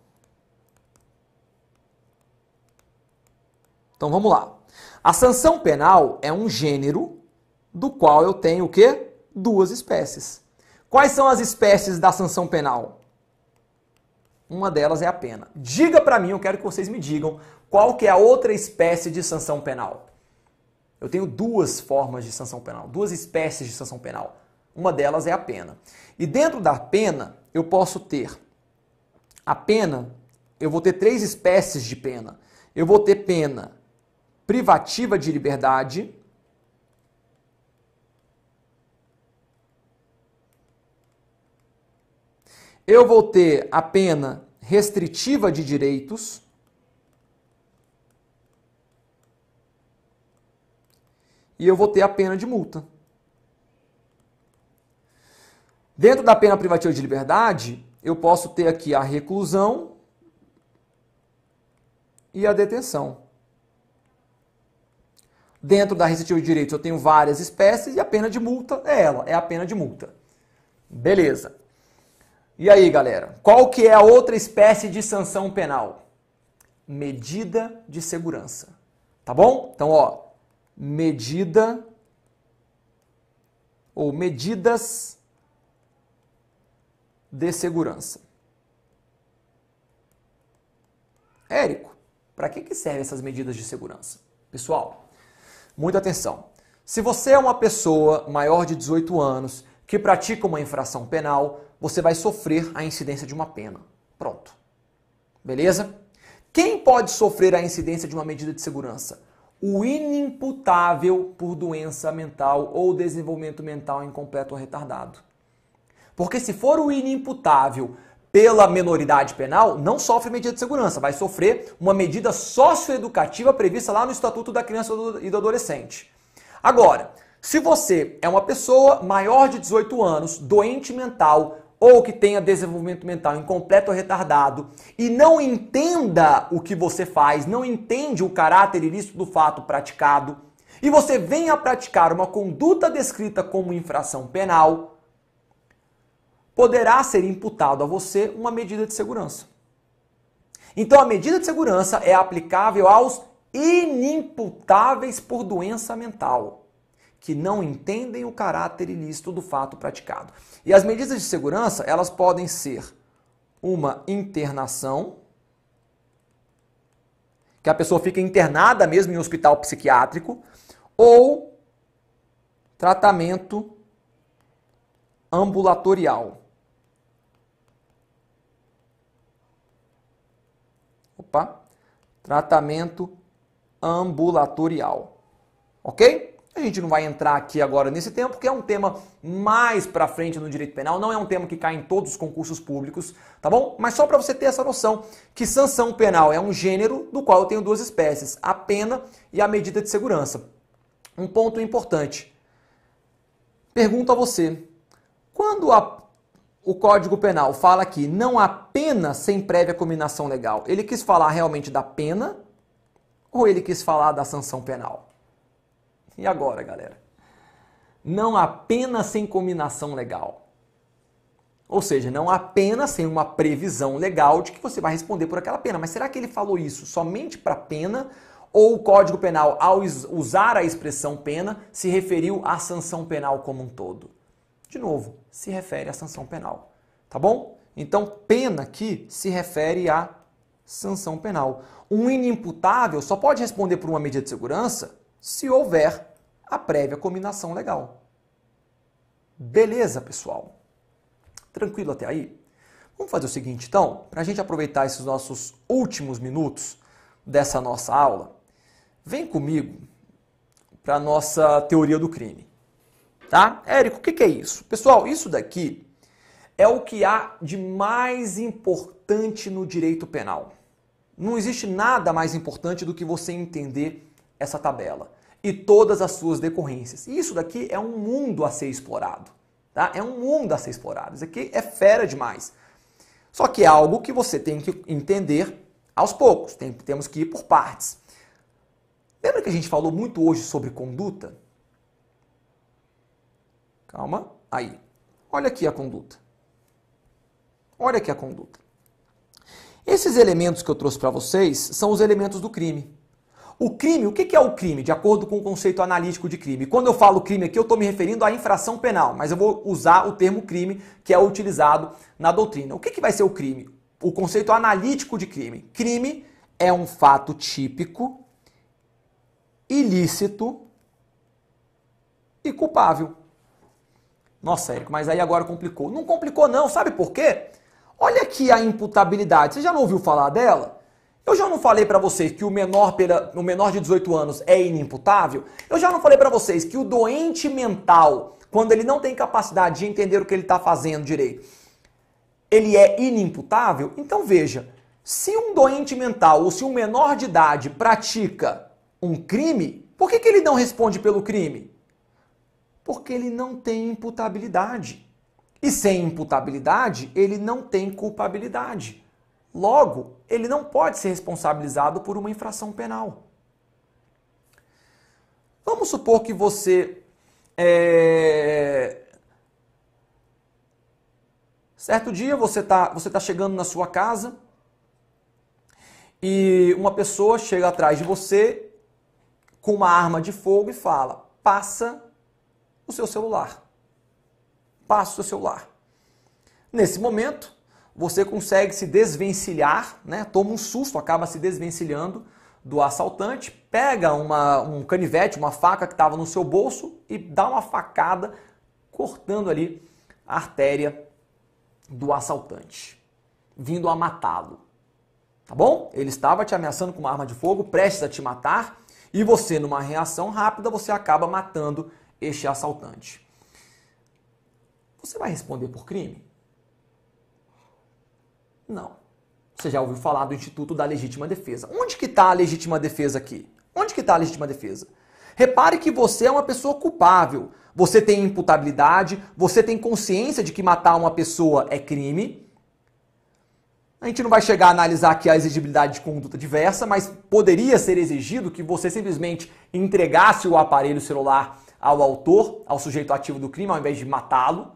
Então vamos lá. A sanção penal é um gênero do qual eu tenho o quê? Duas espécies. Quais são as espécies da sanção penal? Uma delas é a pena. Diga para mim, eu quero que vocês me digam, qual que é a outra espécie de sanção penal? Eu tenho duas formas de sanção penal, duas espécies de sanção penal. Uma delas é a pena. E dentro da pena, eu posso ter a pena, eu vou ter três espécies de pena. Eu vou ter pena privativa de liberdade, eu vou ter a pena restritiva de direitos. E eu vou ter a pena de multa. Dentro da pena privativa de liberdade, eu posso ter aqui a reclusão e a detenção. Dentro da restritiva de direitos, eu tenho várias espécies e a pena de multa é ela, é a pena de multa. Beleza. E aí, galera, qual que é a outra espécie de sanção penal? Medida de segurança. Tá bom? Então, ó, medida ou medidas de segurança. Érico, para que, que servem essas medidas de segurança? Pessoal, muita atenção. Se você é uma pessoa maior de 18 anos que pratica uma infração penal, você vai sofrer a incidência de uma pena. Pronto. Beleza? Quem pode sofrer a incidência de uma medida de segurança? O inimputável por doença mental ou desenvolvimento mental incompleto ou retardado. Porque se for o inimputável pela menoridade penal, não sofre medida de segurança, vai sofrer uma medida socioeducativa prevista lá no Estatuto da Criança e do Adolescente. Agora, se você é uma pessoa maior de 18 anos, doente mental, ou que tenha desenvolvimento mental incompleto ou retardado e não entenda o que você faz, não entende o caráter ilícito do fato praticado, e você venha praticar uma conduta descrita como infração penal, poderá ser imputado a você uma medida de segurança. Então a medida de segurança é aplicável aos inimputáveis por doença mental que não entendem o caráter ilícito do fato praticado. E as medidas de segurança, elas podem ser uma internação, que a pessoa fica internada mesmo em um hospital psiquiátrico, ou tratamento ambulatorial. Opa! Tratamento ambulatorial. OK? A gente não vai entrar aqui agora nesse tempo porque é um tema mais para frente no direito penal, não é um tema que cai em todos os concursos públicos, tá bom? Mas só para você ter essa noção que sanção penal é um gênero do qual eu tenho duas espécies, a pena e a medida de segurança. Um ponto importante. Pergunto a você, quando a, o Código Penal fala que não há pena sem prévia combinação legal, ele quis falar realmente da pena ou ele quis falar da sanção penal? E agora, galera? Não apenas sem combinação legal. Ou seja, não apenas sem uma previsão legal de que você vai responder por aquela pena. Mas será que ele falou isso somente para pena? Ou o Código Penal, ao usar a expressão pena, se referiu à sanção penal como um todo? De novo, se refere à sanção penal. Tá bom? Então, pena aqui se refere à sanção penal. Um inimputável só pode responder por uma medida de segurança se houver a prévia combinação legal. Beleza, pessoal? Tranquilo até aí? Vamos fazer o seguinte, então, para a gente aproveitar esses nossos últimos minutos dessa nossa aula, vem comigo para a nossa teoria do crime. Tá? Érico, o que, que é isso? Pessoal, isso daqui é o que há de mais importante no direito penal. Não existe nada mais importante do que você entender essa tabela e todas as suas decorrências. isso daqui é um mundo a ser explorado. Tá? É um mundo a ser explorado. Isso aqui é fera demais. Só que é algo que você tem que entender aos poucos. Tem, temos que ir por partes. Lembra que a gente falou muito hoje sobre conduta? Calma, aí. Olha aqui a conduta. Olha aqui a conduta. Esses elementos que eu trouxe para vocês são os elementos do crime. O crime, o que é o crime, de acordo com o conceito analítico de crime? Quando eu falo crime aqui, eu estou me referindo à infração penal, mas eu vou usar o termo crime que é utilizado na doutrina. O que vai ser o crime? O conceito analítico de crime. Crime é um fato típico, ilícito e culpável. Nossa, Érico, mas aí agora complicou. Não complicou, não, sabe por quê? Olha aqui a imputabilidade. Você já não ouviu falar dela? Eu já não falei para vocês que o menor, pela, o menor de 18 anos é inimputável? Eu já não falei para vocês que o doente mental, quando ele não tem capacidade de entender o que ele está fazendo direito, ele é inimputável? Então veja, se um doente mental ou se um menor de idade pratica um crime, por que, que ele não responde pelo crime? Porque ele não tem imputabilidade. E sem imputabilidade, ele não tem culpabilidade. Logo, ele não pode ser responsabilizado por uma infração penal. Vamos supor que você é... Certo dia você está você tá chegando na sua casa e uma pessoa chega atrás de você com uma arma de fogo e fala: passa o seu celular. Passa o seu celular. Nesse momento, você consegue se desvencilhar, né? toma um susto, acaba se desvencilhando do assaltante, pega uma, um canivete, uma faca que estava no seu bolso e dá uma facada, cortando ali a artéria do assaltante, vindo a matá-lo. Tá bom? Ele estava te ameaçando com uma arma de fogo, prestes a te matar, e você, numa reação rápida, você acaba matando este assaltante. Você vai responder por crime? Não. Você já ouviu falar do Instituto da Legítima Defesa. Onde que está a legítima defesa aqui? Onde que está a legítima defesa? Repare que você é uma pessoa culpável. Você tem imputabilidade, você tem consciência de que matar uma pessoa é crime. A gente não vai chegar a analisar aqui a exigibilidade de conduta diversa, mas poderia ser exigido que você simplesmente entregasse o aparelho celular ao autor, ao sujeito ativo do crime, ao invés de matá-lo.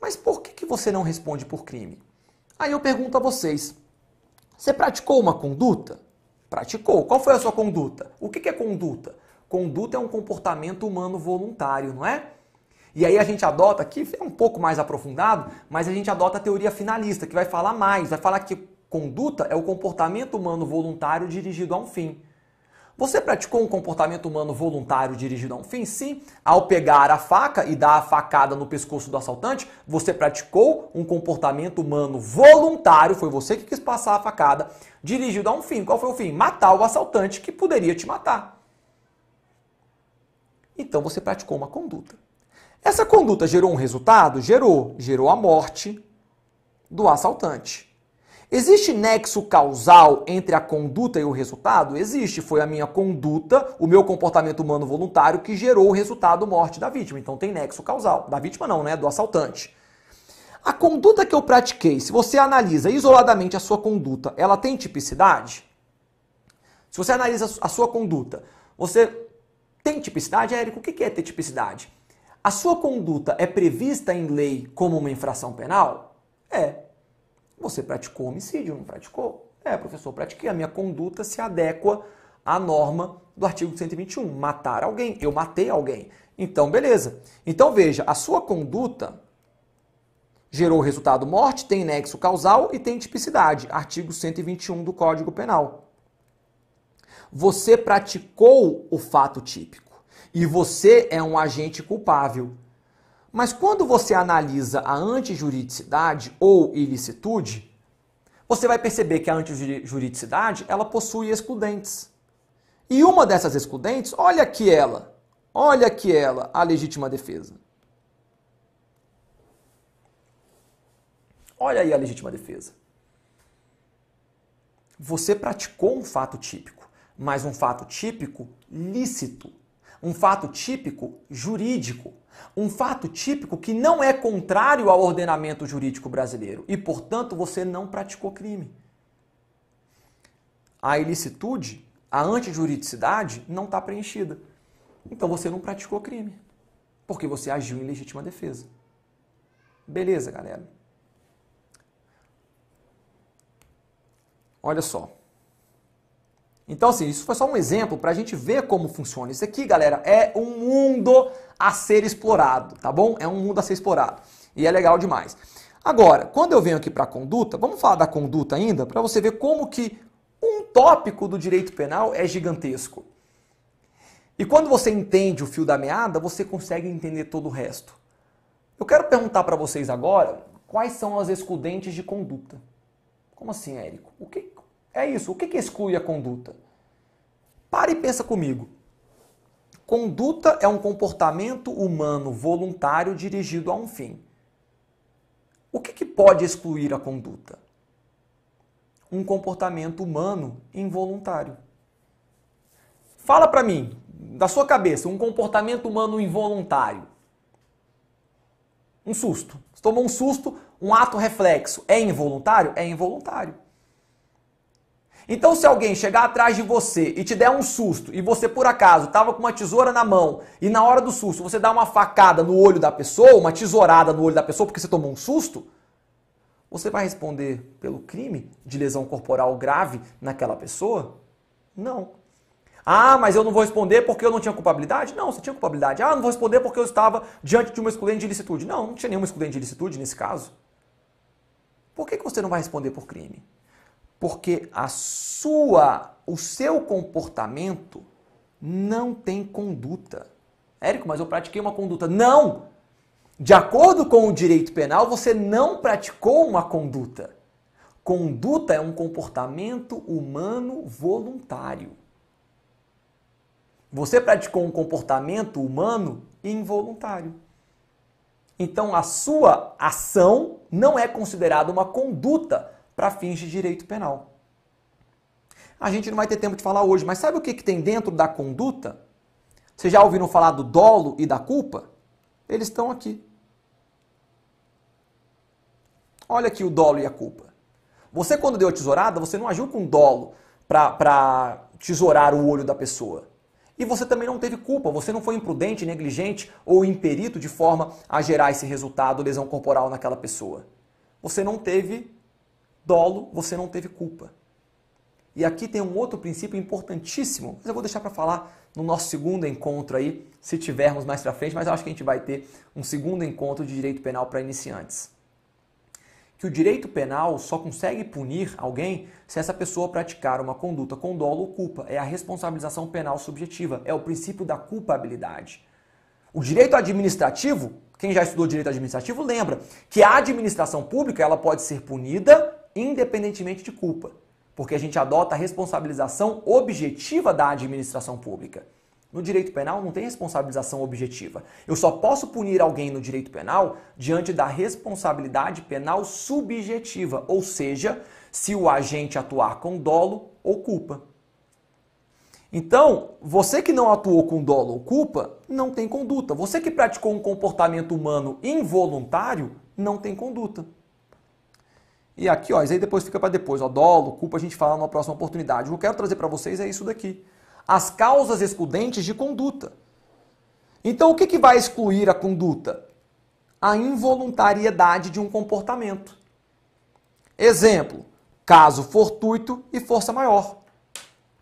Mas por que, que você não responde por crime? Aí eu pergunto a vocês: você praticou uma conduta? Praticou. Qual foi a sua conduta? O que é conduta? Conduta é um comportamento humano voluntário, não é? E aí a gente adota, aqui é um pouco mais aprofundado, mas a gente adota a teoria finalista, que vai falar mais, vai falar que conduta é o comportamento humano voluntário dirigido a um fim. Você praticou um comportamento humano voluntário dirigido a um fim? Sim. Ao pegar a faca e dar a facada no pescoço do assaltante, você praticou um comportamento humano voluntário, foi você que quis passar a facada, dirigido a um fim. Qual foi o fim? Matar o assaltante que poderia te matar. Então você praticou uma conduta. Essa conduta gerou um resultado? Gerou. Gerou a morte do assaltante. Existe nexo causal entre a conduta e o resultado? Existe. Foi a minha conduta, o meu comportamento humano voluntário que gerou o resultado morte da vítima. Então tem nexo causal. Da vítima não, né? Do assaltante. A conduta que eu pratiquei, se você analisa isoladamente a sua conduta, ela tem tipicidade? Se você analisa a sua conduta, você tem tipicidade? Érico, o que é ter tipicidade? A sua conduta é prevista em lei como uma infração penal? É. Você praticou homicídio, não praticou? É, professor, pratiquei. A minha conduta se adequa à norma do artigo 121, matar alguém. Eu matei alguém. Então, beleza. Então, veja, a sua conduta gerou resultado morte, tem nexo causal e tem tipicidade. Artigo 121 do Código Penal. Você praticou o fato típico e você é um agente culpável. Mas quando você analisa a antijuridicidade ou ilicitude, você vai perceber que a antijuridicidade ela possui excludentes. E uma dessas excludentes, olha aqui ela, olha aqui ela, a legítima defesa. Olha aí a legítima defesa. Você praticou um fato típico, mas um fato típico lícito, um fato típico jurídico. Um fato típico que não é contrário ao ordenamento jurídico brasileiro e, portanto, você não praticou crime. A ilicitude, a antijuridicidade, não está preenchida. Então você não praticou crime, porque você agiu em legítima defesa. Beleza, galera? Olha só. Então, assim, isso foi só um exemplo para a gente ver como funciona. Isso aqui, galera, é um mundo a ser explorado, tá bom? É um mundo a ser explorado. E é legal demais. Agora, quando eu venho aqui para a conduta, vamos falar da conduta ainda, para você ver como que um tópico do direito penal é gigantesco. E quando você entende o fio da meada, você consegue entender todo o resto. Eu quero perguntar para vocês agora quais são as excludentes de conduta. Como assim, Érico? O que, é isso. O que, que exclui a conduta? Pare e pensa comigo. Conduta é um comportamento humano voluntário dirigido a um fim. O que, que pode excluir a conduta? Um comportamento humano involuntário. Fala para mim, da sua cabeça, um comportamento humano involuntário. Um susto. Você tomou um susto, um ato reflexo. É involuntário? É involuntário. Então, se alguém chegar atrás de você e te der um susto e você por acaso estava com uma tesoura na mão e na hora do susto você dá uma facada no olho da pessoa, uma tesourada no olho da pessoa porque você tomou um susto, você vai responder pelo crime de lesão corporal grave naquela pessoa? Não. Ah, mas eu não vou responder porque eu não tinha culpabilidade? Não, você tinha culpabilidade. Ah, não vou responder porque eu estava diante de uma excludente de ilicitude. Não, não tinha nenhuma excludente de ilicitude nesse caso. Por que, que você não vai responder por crime? porque a sua, o seu comportamento não tem conduta. Érico, mas eu pratiquei uma conduta. Não! De acordo com o direito penal, você não praticou uma conduta. Conduta é um comportamento humano voluntário. Você praticou um comportamento humano involuntário. Então a sua ação não é considerada uma conduta, para fins de direito penal. A gente não vai ter tempo de falar hoje, mas sabe o que, que tem dentro da conduta? Vocês já ouviram falar do dolo e da culpa? Eles estão aqui. Olha aqui o dolo e a culpa. Você, quando deu a tesourada, você não agiu com dolo para tesourar o olho da pessoa. E você também não teve culpa, você não foi imprudente, negligente ou imperito de forma a gerar esse resultado, lesão corporal naquela pessoa. Você não teve dolo, você não teve culpa. E aqui tem um outro princípio importantíssimo, mas eu vou deixar para falar no nosso segundo encontro aí, se tivermos mais para frente, mas eu acho que a gente vai ter um segundo encontro de direito penal para iniciantes. Que o direito penal só consegue punir alguém se essa pessoa praticar uma conduta com dolo ou culpa. É a responsabilização penal subjetiva, é o princípio da culpabilidade. O direito administrativo, quem já estudou direito administrativo lembra que a administração pública ela pode ser punida independentemente de culpa, porque a gente adota a responsabilização objetiva da administração pública. No direito penal não tem responsabilização objetiva. Eu só posso punir alguém no direito penal diante da responsabilidade penal subjetiva, ou seja, se o agente atuar com dolo ou culpa. Então, você que não atuou com dolo ou culpa não tem conduta. Você que praticou um comportamento humano involuntário não tem conduta. E aqui, ó, isso aí depois fica para depois, ó, dolo, culpa a gente fala numa próxima oportunidade. O que eu quero trazer para vocês é isso daqui. As causas excludentes de conduta. Então, o que, que vai excluir a conduta? A involuntariedade de um comportamento. Exemplo, caso fortuito e força maior.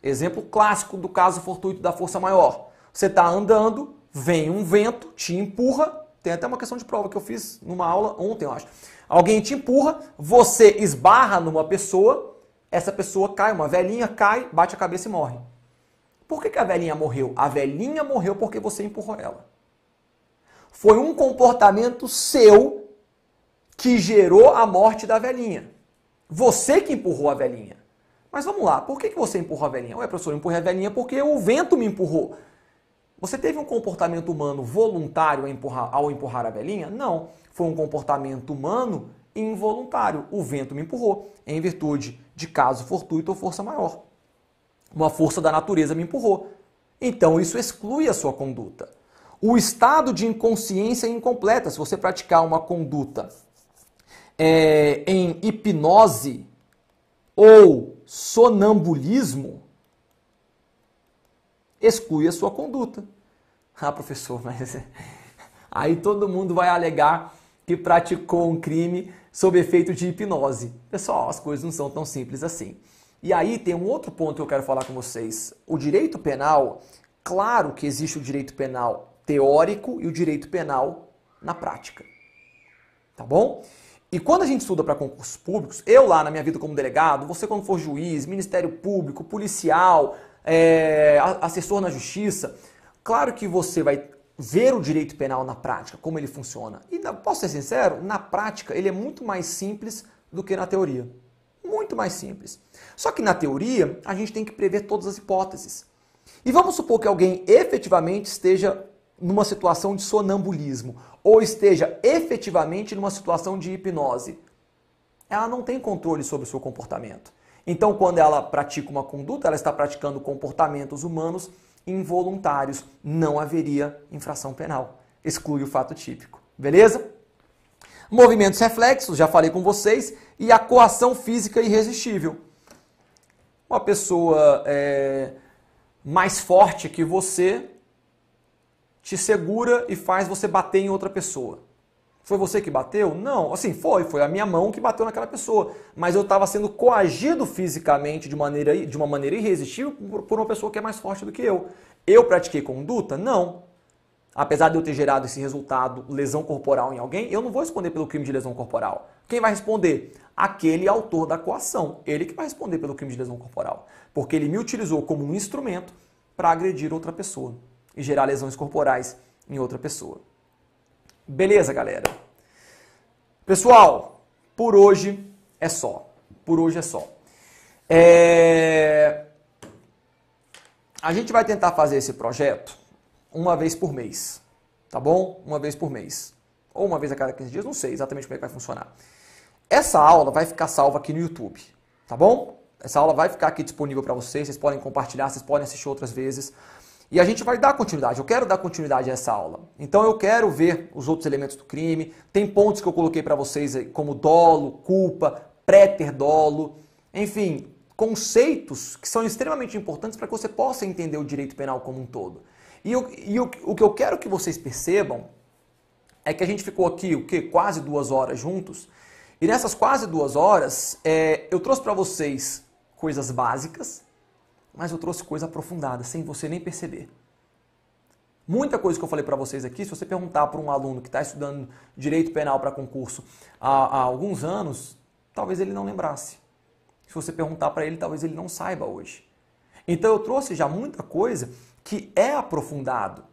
Exemplo clássico do caso fortuito da força maior. Você está andando, vem um vento, te empurra, tem até uma questão de prova que eu fiz numa aula ontem, eu acho. Alguém te empurra, você esbarra numa pessoa, essa pessoa cai, uma velhinha cai, bate a cabeça e morre. Por que, que a velhinha morreu? A velhinha morreu porque você empurrou ela. Foi um comportamento seu que gerou a morte da velhinha. Você que empurrou a velhinha. Mas vamos lá, por que, que você empurrou a velhinha? Ué, professor, eu empurrei a velhinha porque o vento me empurrou. Você teve um comportamento humano voluntário ao empurrar a velhinha? Não. Foi um comportamento humano involuntário. O vento me empurrou, em virtude de caso fortuito ou força maior. Uma força da natureza me empurrou. Então isso exclui a sua conduta. O estado de inconsciência é incompleta, se você praticar uma conduta é, em hipnose ou sonambulismo, exclui a sua conduta. Ah, professor, mas. Aí todo mundo vai alegar que praticou um crime sob efeito de hipnose. Pessoal, as coisas não são tão simples assim. E aí tem um outro ponto que eu quero falar com vocês. O direito penal, claro que existe o direito penal teórico e o direito penal na prática. Tá bom? E quando a gente estuda para concursos públicos, eu lá na minha vida como delegado, você quando for juiz, Ministério Público, policial, é, assessor na justiça, Claro que você vai ver o direito penal na prática, como ele funciona. E posso ser sincero, na prática ele é muito mais simples do que na teoria. Muito mais simples. Só que na teoria a gente tem que prever todas as hipóteses. E vamos supor que alguém efetivamente esteja numa situação de sonambulismo ou esteja efetivamente numa situação de hipnose. Ela não tem controle sobre o seu comportamento. Então, quando ela pratica uma conduta, ela está praticando comportamentos humanos involuntários, não haveria infração penal. Exclui o fato típico. Beleza? Movimentos reflexos, já falei com vocês, e a coação física irresistível. Uma pessoa é, mais forte que você te segura e faz você bater em outra pessoa. Foi você que bateu? Não, assim, foi, foi a minha mão que bateu naquela pessoa, mas eu estava sendo coagido fisicamente de, maneira, de uma maneira irresistível por uma pessoa que é mais forte do que eu. Eu pratiquei conduta? Não. Apesar de eu ter gerado esse resultado, lesão corporal em alguém, eu não vou responder pelo crime de lesão corporal. Quem vai responder? Aquele autor da coação. Ele que vai responder pelo crime de lesão corporal. Porque ele me utilizou como um instrumento para agredir outra pessoa e gerar lesões corporais em outra pessoa. Beleza, galera? Pessoal, por hoje é só. Por hoje é só. É... A gente vai tentar fazer esse projeto uma vez por mês, tá bom? Uma vez por mês. Ou uma vez a cada 15 dias, não sei exatamente como é que vai funcionar. Essa aula vai ficar salva aqui no YouTube, tá bom? Essa aula vai ficar aqui disponível para vocês, vocês podem compartilhar, vocês podem assistir outras vezes. E a gente vai dar continuidade. Eu quero dar continuidade a essa aula. Então eu quero ver os outros elementos do crime. Tem pontos que eu coloquei para vocês como dolo, culpa, préterdolo enfim, conceitos que são extremamente importantes para que você possa entender o direito penal como um todo. E, eu, e o que eu quero que vocês percebam é que a gente ficou aqui o quê? quase duas horas juntos. E nessas quase duas horas é, eu trouxe para vocês coisas básicas mas eu trouxe coisa aprofundada, sem você nem perceber. Muita coisa que eu falei para vocês aqui, se você perguntar para um aluno que está estudando direito penal para concurso há, há, alguns anos, talvez ele não lembrasse. Se você perguntar para ele, talvez ele não saiba hoje. Então eu trouxe já muita coisa que é aprofundado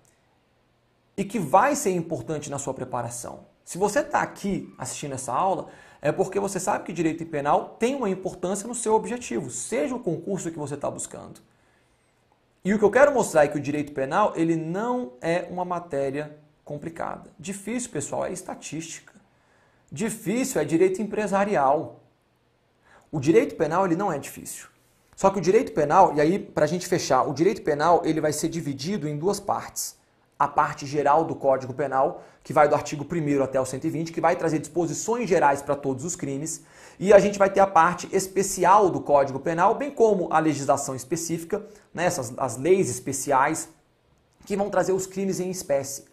e que vai ser importante na sua preparação. Se você está aqui assistindo essa aula, é porque você sabe que direito penal tem uma importância no seu objetivo, seja o concurso que você está buscando. E o que eu quero mostrar é que o direito penal ele não é uma matéria complicada. Difícil, pessoal, é estatística. Difícil é direito empresarial. O direito penal ele não é difícil. Só que o direito penal, e aí para a gente fechar, o direito penal ele vai ser dividido em duas partes a parte geral do Código Penal, que vai do artigo 1 até o 120, que vai trazer disposições gerais para todos os crimes, e a gente vai ter a parte especial do Código Penal, bem como a legislação específica, né, essas, as leis especiais, que vão trazer os crimes em espécie.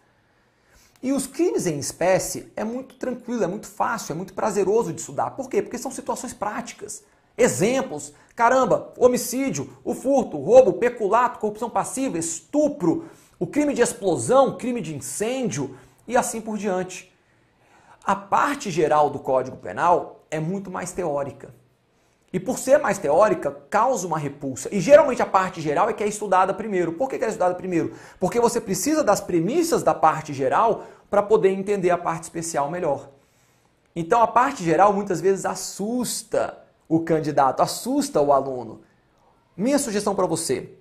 E os crimes em espécie é muito tranquilo, é muito fácil, é muito prazeroso de estudar. Por quê? Porque são situações práticas. Exemplos, caramba, homicídio, o furto, o roubo, peculato, corrupção passiva, estupro, o crime de explosão, crime de incêndio e assim por diante. A parte geral do Código Penal é muito mais teórica. E por ser mais teórica, causa uma repulsa. E geralmente a parte geral é que é estudada primeiro. Por que é estudada primeiro? Porque você precisa das premissas da parte geral para poder entender a parte especial melhor. Então a parte geral muitas vezes assusta o candidato, assusta o aluno. Minha sugestão para você: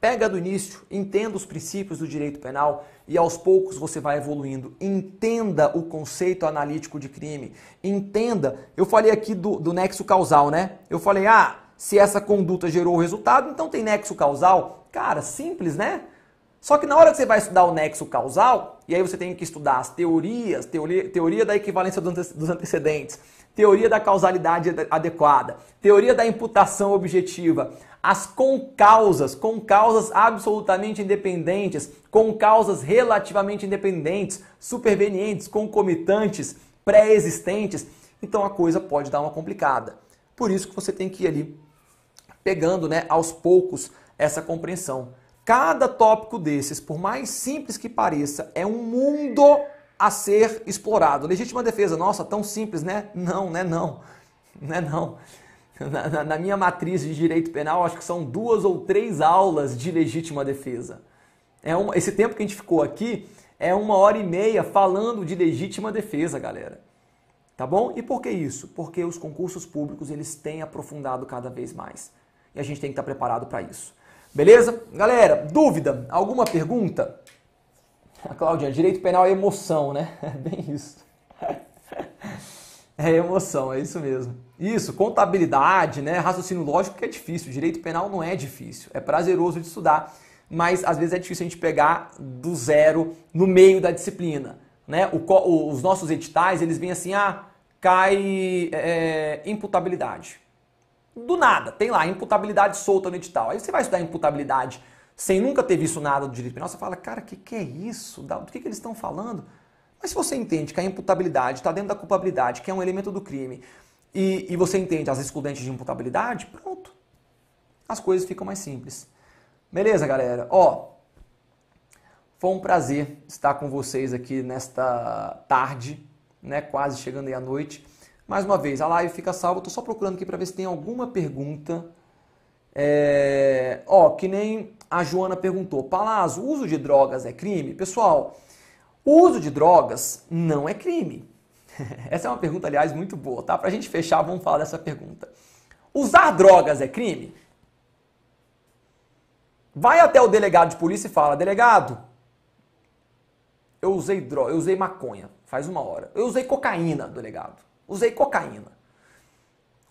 Pega do início, entenda os princípios do direito penal e aos poucos você vai evoluindo. Entenda o conceito analítico de crime. Entenda. Eu falei aqui do, do nexo causal, né? Eu falei, ah, se essa conduta gerou o resultado, então tem nexo causal. Cara, simples, né? Só que na hora que você vai estudar o nexo causal, e aí você tem que estudar as teorias, teoria, teoria da equivalência dos antecedentes, teoria da causalidade adequada, teoria da imputação objetiva, as com causas, com causas absolutamente independentes, com causas relativamente independentes, supervenientes, concomitantes, pré-existentes, então a coisa pode dar uma complicada. Por isso que você tem que ir ali pegando, né, aos poucos essa compreensão. Cada tópico desses, por mais simples que pareça, é um mundo a ser explorado. Legítima defesa, nossa, tão simples, né? Não, né, não. Né, não. É não. na, na, na minha matriz de direito penal, acho que são duas ou três aulas de legítima defesa. É um, esse tempo que a gente ficou aqui é uma hora e meia falando de legítima defesa, galera. Tá bom? E por que isso? Porque os concursos públicos eles têm aprofundado cada vez mais. E a gente tem que estar preparado para isso. Beleza? Galera, dúvida? Alguma pergunta? A Cláudia, direito penal é emoção, né? É bem isso. É emoção, é isso mesmo. Isso, contabilidade, né? Raciocínio lógico que é difícil. Direito penal não é difícil. É prazeroso de estudar, mas às vezes é difícil a gente pegar do zero no meio da disciplina. Né? O, o, os nossos editais, eles vêm assim, ah, cai é, é, imputabilidade. Do nada, tem lá, imputabilidade solta no edital. Aí você vai estudar imputabilidade sem nunca ter visto nada do direito penal, você fala, cara, o que, que é isso? Do que, que eles estão falando? Mas se você entende que a imputabilidade está dentro da culpabilidade, que é um elemento do crime, e, e você entende as excludentes de imputabilidade, pronto. As coisas ficam mais simples. Beleza, galera? Ó, foi um prazer estar com vocês aqui nesta tarde, né? Quase chegando aí à noite. Mais uma vez, a live fica salva. Estou só procurando aqui para ver se tem alguma pergunta. É... Ó, que nem a Joana perguntou. Palazzo, uso de drogas é crime? Pessoal, o uso de drogas não é crime. Essa é uma pergunta, aliás, muito boa, tá? Pra gente fechar, vamos falar dessa pergunta. Usar drogas é crime? Vai até o delegado de polícia e fala: "Delegado, eu usei droga, eu usei maconha, faz uma hora. Eu usei cocaína, delegado. Usei cocaína.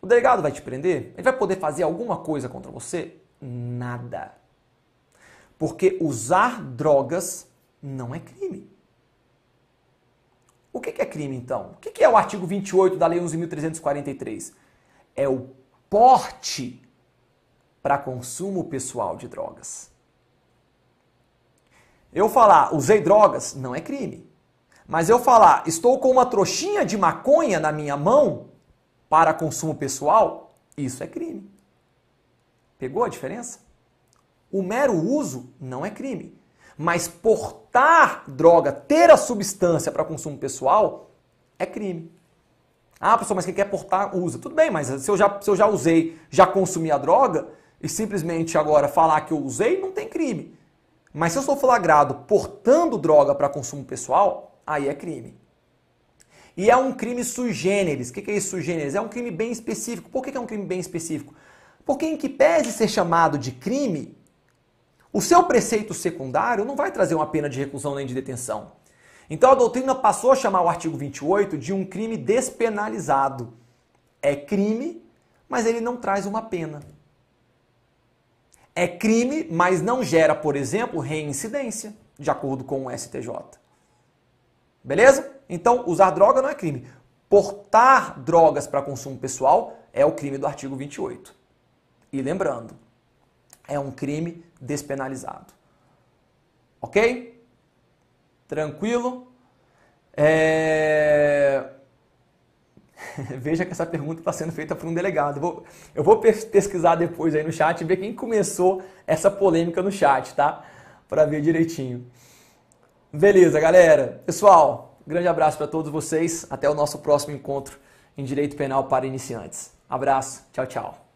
O delegado vai te prender? Ele vai poder fazer alguma coisa contra você? Nada. Porque usar drogas não é crime. O que é crime, então? O que é o artigo 28 da Lei 11.343? É o porte para consumo pessoal de drogas. Eu falar usei drogas não é crime. Mas eu falar estou com uma trouxinha de maconha na minha mão para consumo pessoal, isso é crime. Pegou a diferença? O mero uso não é crime. Mas portar droga, ter a substância para consumo pessoal, é crime. Ah, pessoal, mas quem quer portar, usa. Tudo bem, mas se eu, já, se eu já usei, já consumi a droga, e simplesmente agora falar que eu usei, não tem crime. Mas se eu sou flagrado portando droga para consumo pessoal, aí é crime. E é um crime sui generis. O que é isso sui generis? É um crime bem específico. Por que é um crime bem específico? Porque em que pese ser chamado de crime, o seu preceito secundário não vai trazer uma pena de reclusão nem de detenção. Então a doutrina passou a chamar o artigo 28 de um crime despenalizado. É crime, mas ele não traz uma pena. É crime, mas não gera, por exemplo, reincidência, de acordo com o STJ. Beleza? Então, usar droga não é crime. Portar drogas para consumo pessoal é o crime do artigo 28. E lembrando, é um crime despenalizado. Ok? Tranquilo? É... Veja que essa pergunta está sendo feita por um delegado. eu vou pesquisar depois aí no chat e ver quem começou essa polêmica no chat, tá? Para ver direitinho. Beleza, galera. Pessoal, grande abraço para todos vocês. Até o nosso próximo encontro em Direito Penal para Iniciantes. Abraço. Tchau, tchau.